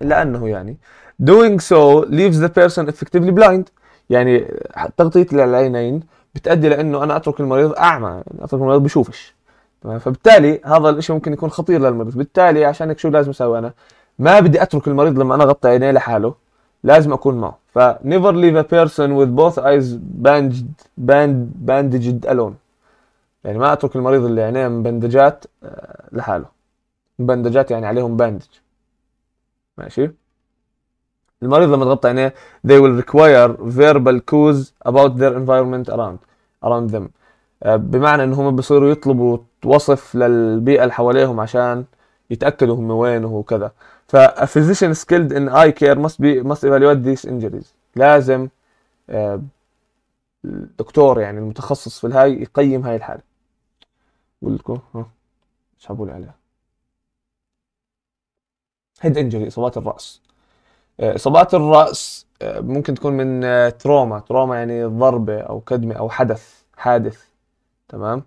إلا أنه يعني doing so leaves the person effectively blind يعني تغطية العينين بتأدي لأنه أنا أترك المريض أعمى يعني أترك المريض بشوفش تمام فبالتالي هذا الشيء ممكن يكون خطير للمريض بالتالي عشان هيك شو لازم أسوي أنا ما بدي أترك المريض لما أنا أغطي عينيه لحاله لازم أكون معه ف never leave a person with both eyes bandaged, band, bandaged alone يعني ما أترك المريض اللي عينيه مبندجات آه، لحاله بندجات يعني عليهم باندج ماشي المريض لما تغطي عينيه they will require verbal cues about their environment around around them آه، بمعنى ان هم بصيروا يطلبوا وصف للبيئة اللي حواليهم عشان يتأكدوا هم وين وكذا ف a physician skilled in eye care must be must evaluate these injuries لازم آه، الدكتور يعني المتخصص في الهاي يقيم هاي الحالة بقول لكم ها شابوا لي عليها هيد انجري اصابات الراس آه، اصابات الراس آه، ممكن تكون من تروما آه، تروما يعني ضربه او كدمه او حدث حادث تمام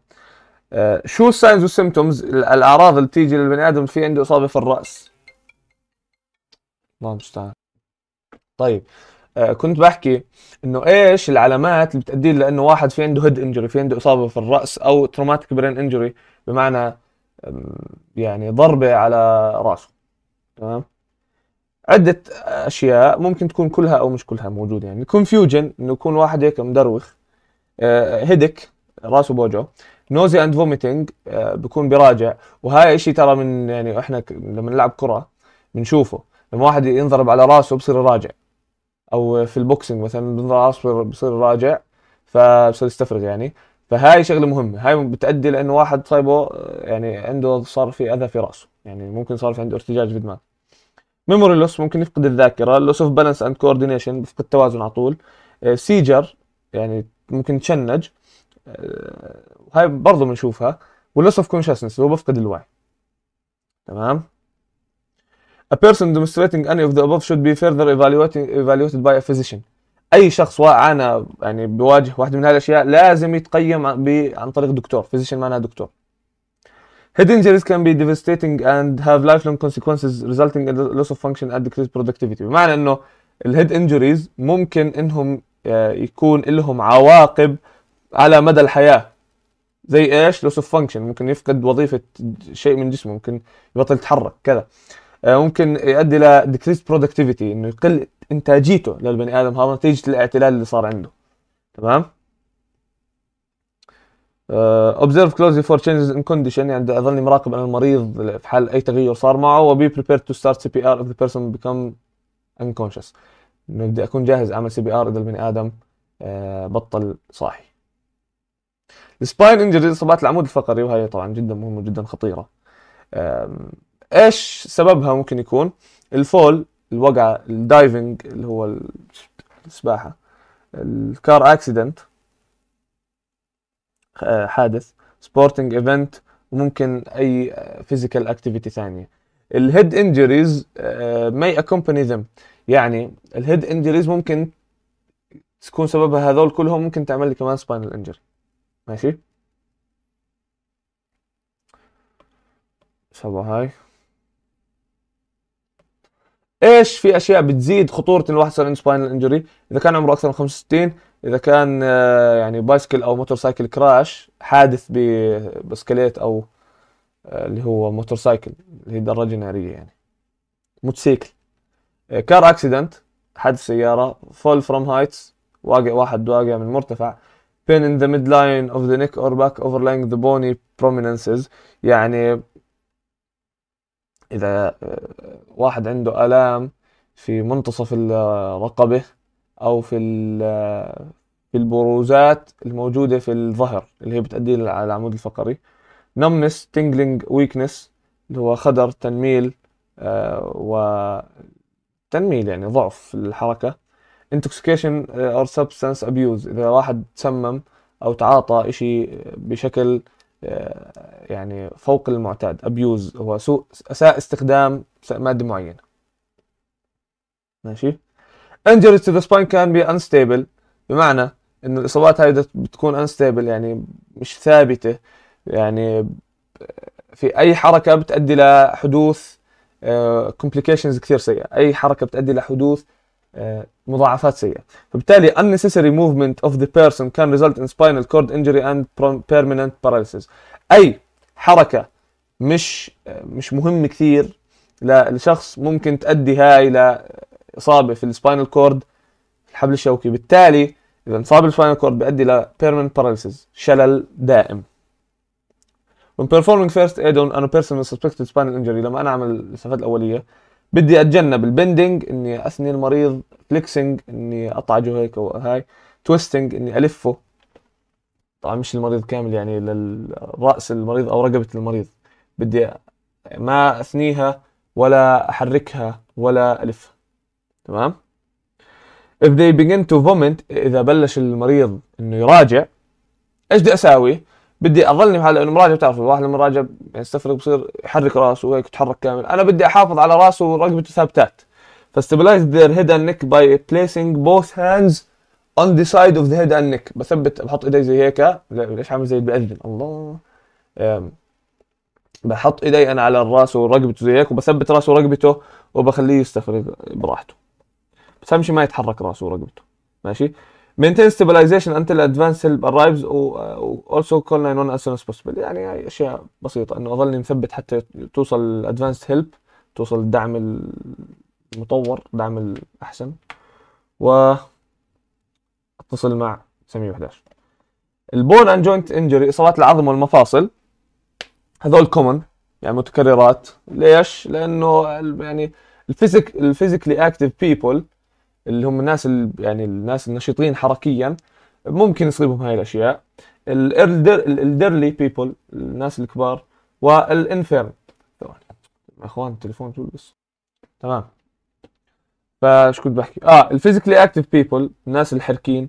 شو الساينز والسيمتومز الاعراض اللي بتيجي للبني ادم في عنده اصابه في الراس الله المستعان طيب كنت بحكي انه ايش العلامات اللي بتؤدي لانه واحد في عنده هيد انجري في عنده اصابه في الراس او تروماتيك برين انجري بمعنى يعني ضربه على راسه تمام عدة أشياء ممكن تكون كلها أو مش كلها موجودة يعني كونفيوجن إنه يكون واحد هيك مدروخ هيدك آه، راسه بوجعه نوزي اند فوميتنج بكون براجع وهاي اشي ترى من يعني احنا لما نلعب كره بنشوفه لما واحد ينضرب على راسه بصير يراجع او في البوكسينج مثلا بنضرب على راسه بصير يراجع فبصير يستفرغ يعني فهاي شغله مهمه هاي بتادي لانه واحد صايبه آه، يعني عنده صار في اذى في راسه يعني ممكن صار في عنده ارتجاج الدماغ ميموري لوس ممكن يفقد الذاكره لوس اوف بالانس اند كوردينيشن بفقد التوازن على طول سيجر آه، يعني ممكن تشنج آه، هاي برضه بنشوفها واللوس اوف كونشسنس هو بفقد الوعي تمام A person demonstrating any of the above should be further evaluated, evaluated by a physician. اي شخص عانى يعني بواجه واحد من هالاشياء لازم يتقيم عن طريق دكتور، فيزيشن معناها دكتور. Head injuries can be devastating and have lifelong consequences resulting in loss of function and decreased productivity بمعنى انه الهيد انجوريز ممكن انهم آه، يكون لهم عواقب على مدى الحياه زي ايش لوس اوف فانكشن ممكن يفقد وظيفه شيء من جسمه ممكن يبطل يتحرك كذا آه، ممكن يؤدي الى ديكريس برودكتيفيتي انه يقل انتاجيته للبني ادم هذا نتيجه الاعتلال اللي صار عنده تمام اوبزيرف كلوزي فور تشينجز ان كونديشن يعني اظلني مراقب انا المريض في حال اي تغير صار معه وبي prepared to start CPR if the person become unconscious انه بدي اكون جاهز اعمل سي بي ار اذا البني ادم آه، بطل صاحي السباين انجري اصابات العمود الفقري وهي طبعا جدا مهمه جدا خطيره ايش سببها ممكن يكون الفول الوقعه الدايفنج اللي هو السباحه الكار اكسيدنت آه، حادث سبورتنج ايفنت وممكن اي فيزيكال اكتيفيتي ثانيه الهيد انجريز ماي اكومباني ذم يعني الهيد انجريز ممكن تكون سببها هذول كلهم ممكن تعمل لي كمان سباينال انجري ماشي شبه هاي ايش في اشياء بتزيد خطوره ان الواحد يصير عنده سباينال انجري اذا كان عمره اكثر من 65 اذا كان آه، يعني بايسكل او موتور سايكل كراش حادث بسكليت او آه، اللي هو موتور سايكل اللي هي دراجه ناريه يعني موتوسيكل كار آه، اكسيدنت حادث سياره فول فروم هايتس واقع واحد واقع من مرتفع ان ذا ميد لاين اوف ذا نيك اور باك اوفرلاينج ذا بوني prominences يعني إذا واحد عنده آلام في منتصف الرقبة أو في في البروزات الموجودة في الظهر اللي هي بتأدي العمود الفقري نمنس تنجلينج ويكنس اللي هو خدر تنميل آه، و تنميل يعني ضعف الحركة intoxication آه، or substance abuse إذا واحد تسمم أو تعاطى إشي بشكل يعني فوق المعتاد ابيوز هو سوء اساء استخدام ماده معينه ماشي injuries تو ذا سباين كان بي انستابل بمعنى انه الاصابات هاي بتكون انستابل يعني مش ثابته يعني في اي حركه بتؤدي لحدوث كومبليكيشنز آه، كثير سيئه اي حركه بتؤدي لحدوث مضاعفات سيئه فبالتالي unnecessary movement of the person can result in spinal cord injury and permanent paralysis اي حركه مش مش مهم كثير لشخص ممكن تؤدي هاي لاصابه في السباينال كورد الحبل الشوكي بالتالي اذا انصاب السباينال كورد بيؤدي ل permanent paralysis شلل دائم When performing first aid on a person with suspected spinal injury لما انا اعمل الاسعافات الاوليه بدي اتجنب البندنج اني اثني المريض فليكسنج اني اطعجه هيك او هاي تويستنج اني الفه طبعا مش المريض كامل يعني للراس المريض او رقبه المريض بدي ما اثنيها ولا احركها ولا الفها تمام if they begin to vomit اذا بلش المريض انه يراجع ايش بدي اساوي بدي اظلني بحال لانه مراجع بتعرف الواحد لما راجع يستفرغ بصير يحرك راسه وهيك يتحرك كامل انا بدي احافظ على راسه ورقبته ثابتات فاستبلايز ذير هيد اند نيك باي بليسنج بوث هاندز اون ذا سايد اوف ذا هيد اند نيك بثبت بحط ايدي زي هيك ليش عامل زي بأذن الله بحط ايدي انا على الراس ورقبته زي هيك وبثبت راسه ورقبته وبخليه يستفرغ براحته بس اهم شيء ما يتحرك راسه ورقبته ماشي maintain stabilization until advanced help arrives uh, also call 911 as soon as possible يعني هاي اشياء بسيطه انه اظلني مثبت حتى توصل advanced هيلب توصل الدعم المطور دعم الاحسن و اتصل مع 911 البون اند جوينت انجري اصابات العظم والمفاصل هذول كومن يعني متكررات ليش؟ لانه يعني الفيزيك الفيزيكلي اكتف بيبول اللي هم الناس يعني الناس النشيطين حركيا ممكن يصيبهم هاي الاشياء الديرلي بيبول الناس الكبار والانفيرم اخوان التليفون شو بس تمام فايش كنت بحكي اه الفيزيكلي اكتف بيبول الناس الحركين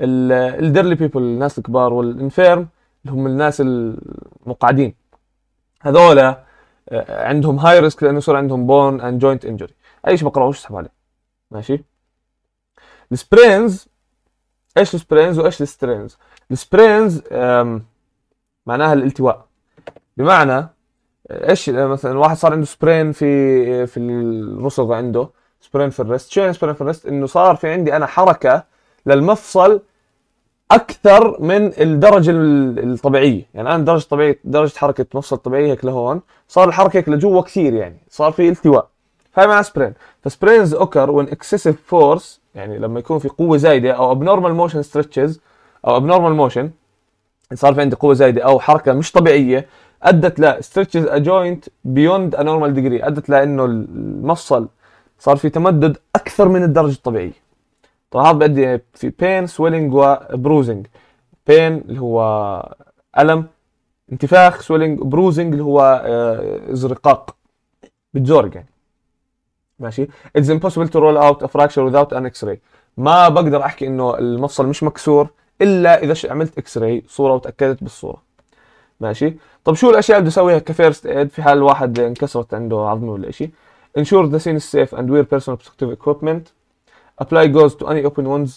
الديرلي بيبول الناس الكبار والانفيرم اللي هم الناس المقعدين هذولا آه، عندهم هاي ريسك لانه يصير عندهم بون اند جوينت انجري اي شيء وش اسحب عليه ماشي السبرينز ايش السبرينز وايش السترينز السبرينز معناها الالتواء بمعنى ايش مثلا واحد صار عنده سبرين في في الرسغ عنده سبرين في الريست شو يعني سبرين في الريست انه صار في عندي انا حركه للمفصل اكثر من الدرجه الطبيعيه يعني انا درجه طبيعيه درجه حركه مفصل طبيعيه هيك لهون صار الحركه هيك لجوا كثير يعني صار في التواء هاي مع سبرين فسبرينز اوكر وين اكسسيف فورس يعني لما يكون في قوه زايده او ابنورمال موشن ستريتشز او ابنورمال موشن صار في عندي قوه زايده او حركه مش طبيعيه ادت لستريتشز ا جوينت بيوند ا نورمال ديجري ادت لانه المفصل صار في تمدد اكثر من الدرجه الطبيعيه طبعا هذا بيؤدي في بين سويلنج وبروزنج بين اللي هو الم انتفاخ سويلنج بروزنج اللي هو آه، ازرقاق بتزورق يعني ماشي اتس امبوسيبل تو رول اوت ا فراكشر وذاوت ان اكس راي ما بقدر احكي انه المفصل مش مكسور الا اذا عملت اكس راي صوره وتاكدت بالصوره ماشي طب شو الاشياء اللي بدي اسويها كفيرست ايد في حال واحد انكسرت عنده عظمه ولا شيء ensure the scene is safe and wear personal protective equipment apply تو to any open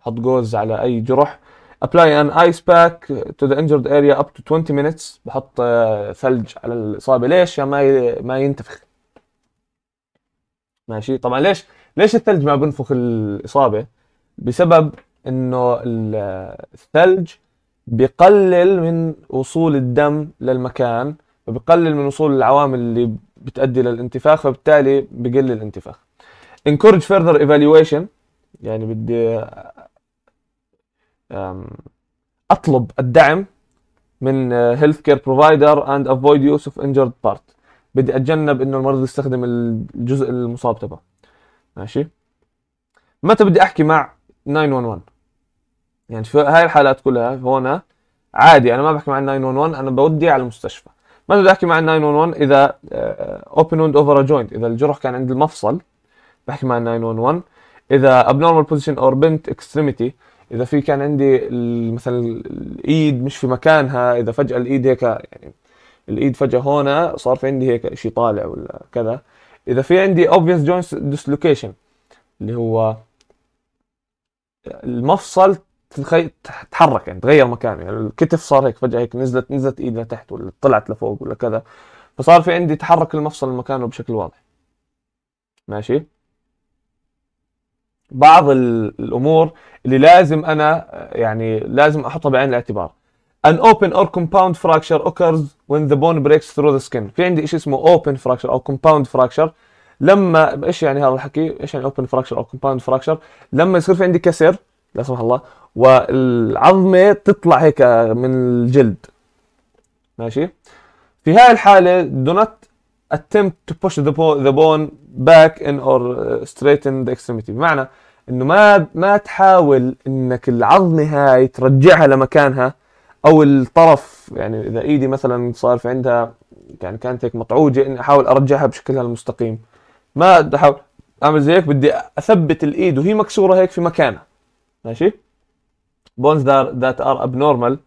حط جوز على اي جرح apply an ice pack to the injured area up to 20 minutes بحط آه، ثلج على الاصابه ليش يا ما ما ينتفخ ماشي طبعا ليش ليش الثلج ما بنفخ الاصابه بسبب انه الثلج بقلل من وصول الدم للمكان فبقلل من وصول العوامل اللي بتؤدي للانتفاخ فبالتالي بقل الانتفاخ encourage further evaluation يعني بدي اطلب الدعم من healthcare provider and avoid use of injured بارت بدي اتجنب انه المريض يستخدم الجزء المصاب تبعه ماشي متى بدي احكي مع 911 يعني في هاي الحالات كلها هون عادي انا ما بحكي مع 911 انا بودي على المستشفى متى بدي احكي مع 911 اذا اوبن وند اوفر جوينت اذا الجرح كان عند المفصل بحكي مع 911 اذا abnormal position اور بنت extremity اذا في كان عندي مثلا الايد مش في مكانها اذا فجاه الايد هيك يعني الايد فجاه هنا صار في عندي هيك شيء طالع ولا كذا اذا في عندي obvious joint dislocation اللي هو المفصل تتحرك تحرك يعني تغير مكانه يعني الكتف صار هيك فجاه هيك نزلت نزلت ايد لتحت ولا طلعت لفوق ولا كذا فصار في عندي تحرك المفصل مكانه بشكل واضح ماشي بعض الامور اللي لازم انا يعني لازم احطها بعين الاعتبار an open or compound fracture occurs when the bone breaks through the skin في عندي شيء اسمه open fracture او compound fracture لما ايش يعني هذا الحكي ايش يعني open fracture او compound fracture لما يصير في عندي كسر لا سمح الله والعظمه تطلع هيك من الجلد ماشي في هاي الحاله do not attempt to push the bone, the bone back in or straighten the extremity بمعنى انه ما ما تحاول انك العظمه هاي ترجعها لمكانها او الطرف يعني اذا ايدي مثلا صار في عندها يعني كانت هيك مطعوجه اني احاول ارجعها بشكلها المستقيم ما بدي احاول اعمل زي هيك بدي اثبت الايد وهي مكسوره هيك في مكانها ماشي بونز ذات ار ابنورمال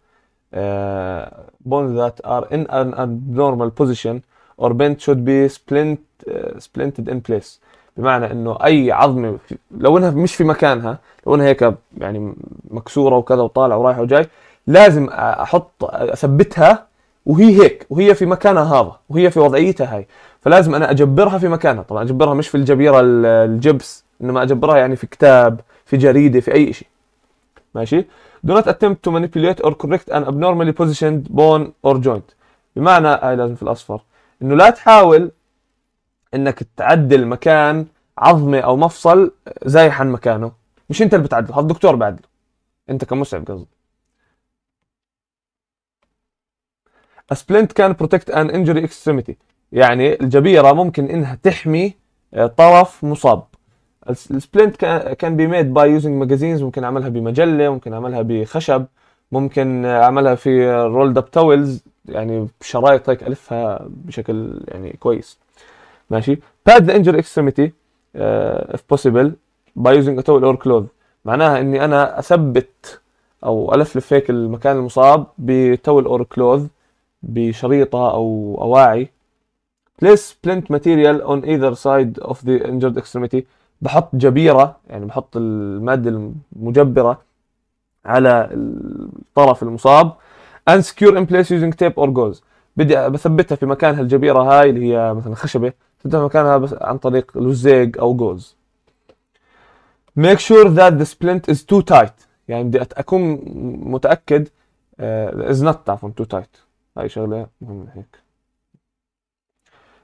بونز ذات ار ان ان ابنورمال بوزيشن اور بنت شود بي سبلنت سبلنتد ان بليس بمعنى انه اي عظمه لو انها مش في مكانها لو انها هيك يعني مكسوره وكذا وطالعه ورايحه وجاي لازم احط اثبتها وهي هيك وهي في مكانها هذا وهي في وضعيتها هاي فلازم انا اجبرها في مكانها طبعا اجبرها مش في الجبيره الجبس انما اجبرها يعني في كتاب في جريده في اي شيء ماشي do not attempt to manipulate or correct an abnormally positioned bone or joint بمعنى هاي لازم في الاصفر انه لا تحاول انك تعدل مكان عظمه او مفصل زايح عن مكانه مش انت اللي بتعدله هذا الدكتور بعدله انت كمسعف قصدي سبلنت كان بروتكت ان انجري اكستريميتي يعني الجبيره ممكن انها تحمي آه، طرف مصاب السبلنت كان بي ميد باي يوزنج ماجازينز ممكن اعملها بمجله ممكن اعملها بخشب ممكن اعملها في رولد اب تاولز يعني بشرايط هيك الفها بشكل يعني كويس ماشي باد انجري انجر اكستريميتي اف بوسيبل باي يوزنج تاول اور كلوث معناها اني انا اثبت او الفلف هيك المكان المصاب بتول اور كلوث بشريطة أو أواعي place بلنت material on either side of the injured extremity بحط جبيرة يعني بحط المادة المجبرة على الطرف المصاب and secure in place using tape or gauze بدي بثبتها في مكانها الجبيرة هاي اللي هي مثلا خشبة بثبتها في مكانها بس عن طريق لزيق أو جوز make sure that the splint is too tight يعني بدي أكون متأكد از آه، نوت not عفوا too tight هاي شغله مهمه هيك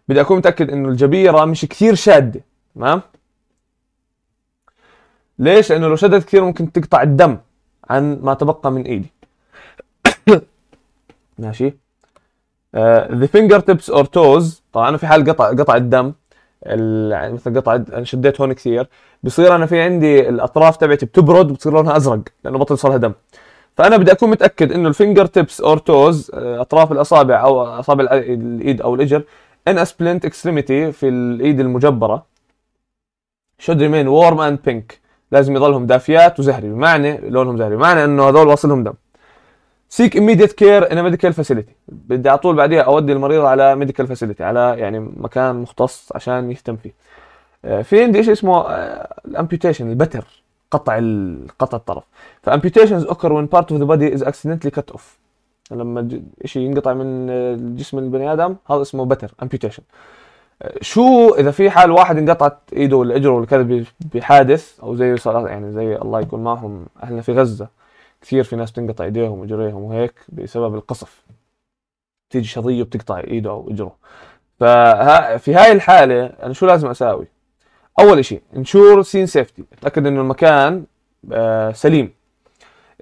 بدي اكون متاكد انه الجبيره مش كثير شاده تمام ليش لانه لو شدت كثير ممكن تقطع الدم عن ما تبقى من ايدي ماشي ذا فينجر تيبس اور توز طبعا انا في حال قطع قطع الدم يعني مثلا قطع انا شديت هون كثير بصير انا في عندي الاطراف تبعتي بتبرد وبتصير لونها ازرق لانه بطل صار لها دم فانا بدي اكون متاكد انه الفينجر تيبس اور توز اطراف الاصابع او اصابع الايد او الاجر ان اسبلنت اكستريميتي في الايد المجبره شود ريمين وورم اند بينك لازم يضلهم دافيات وزهري بمعنى لونهم زهري بمعنى انه هذول واصلهم دم سيك immediate كير ان ميديكال فاسيلتي بدي على طول بعديها اودي المريض على ميديكال فاسيلتي على يعني مكان مختص عشان يهتم فيه آه، في عندي شيء اسمه آه، الامبيوتيشن البتر قطع ال... قطع الطرف فامبيوتيشنز اوكر وين بارت اوف ذا بودي از اكسيدنتلي كت اوف لما شيء ينقطع من جسم البني ادم هذا اسمه بتر امبيوتيشن أه، شو اذا في حال واحد انقطعت ايده ولا اجره ولا كذا بحادث او زي يعني زي الله يكون معهم اهلنا في غزه كثير في ناس بتنقطع ايديهم واجريهم وهيك بسبب القصف تيجي شظيه وبتقطع ايده او اجره في هاي الحاله انا شو لازم اساوي؟ اول شيء انشور سين سيفتي اتاكد انه المكان آه، سليم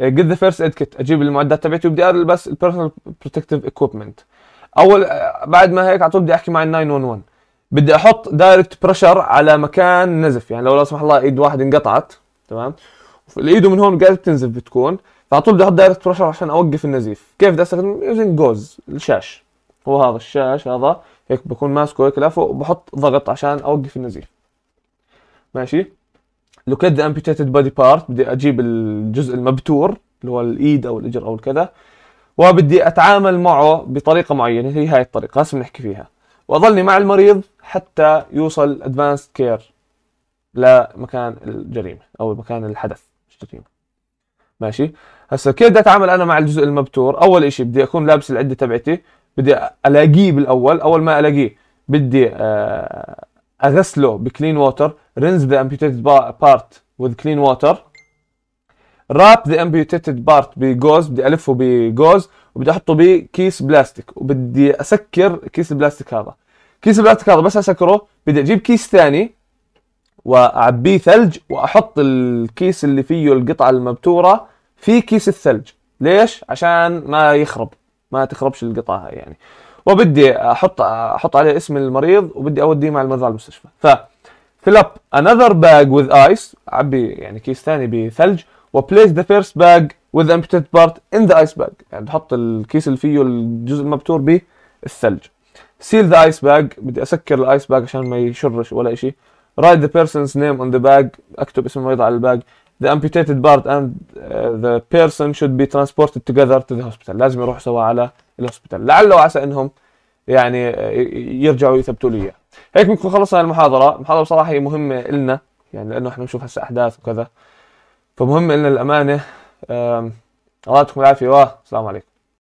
جيت ذا فيرست ايد كيت اجيب المعدات تبعتي وبدي البس البيرسونال بروتكتيف ايكويبمنت اول آه، بعد ما هيك على طول بدي احكي مع ال 911 بدي احط دايركت بريشر على مكان نزف يعني لو لا سمح الله ايد واحد انقطعت تمام ايده من هون قاعده تنزف بتكون فعلى طول بدي احط دايركت بريشر عشان اوقف النزيف كيف بدي استخدم يوزنج جوز الشاش هو هذا الشاش هذا هيك بكون ماسكه هيك لافه وبحط ضغط عشان اوقف النزيف ماشي لوكيت ذا امبيتيتد بودي بارت بدي اجيب الجزء المبتور اللي هو الايد او الاجر او الكذا وبدي اتعامل معه بطريقه معينه هي هاي الطريقه هسه بنحكي فيها واظلني مع المريض حتى يوصل ادفانسد كير لمكان الجريمه او مكان الحدث مش ماشي هسه كيف بدي اتعامل انا مع الجزء المبتور اول إشي بدي اكون لابس العده تبعتي بدي الاقيه بالاول اول ما الاقيه بدي آه، اغسله بكلين ووتر Rinse the amputated part with clean water. راب ذا امبيوتيتد بارت بجوز بدي الفه بجوز وبدي احطه بكيس بلاستيك وبدي اسكر كيس البلاستيك هذا كيس البلاستيك هذا بس اسكره بدي اجيب كيس ثاني واعبيه ثلج واحط الكيس اللي فيه القطعه المبتوره في كيس الثلج ليش عشان ما يخرب ما تخربش القطعه هاي يعني وبدي احط احط عليه اسم المريض وبدي اوديه مع المرضى على المستشفى ف fill up another bag with ice عبي يعني كيس ثاني بثلج و place the first bag with emptied part in the ice bag يعني بحط الكيس اللي فيه الجزء المبتور به الثلج سيل the ice bag بدي اسكر الايس باج عشان ما يشرش ولا شيء write the person's name on the bag اكتب اسم المريض على الباج the amputated part and uh, the person should be transported together to the hospital لازم يروحوا سوا على الهوسبيتال لعل وعسى انهم يعني uh, يرجعوا يثبتوا لي اياه هيك بنكون خلصنا المحاضرة المحاضرة بصراحة هي مهمة إلنا يعني لأنه إحنا بنشوف هسا أحداث وكذا فمهم إلنا الأمانة الله يعطيكم العافية والسلام عليكم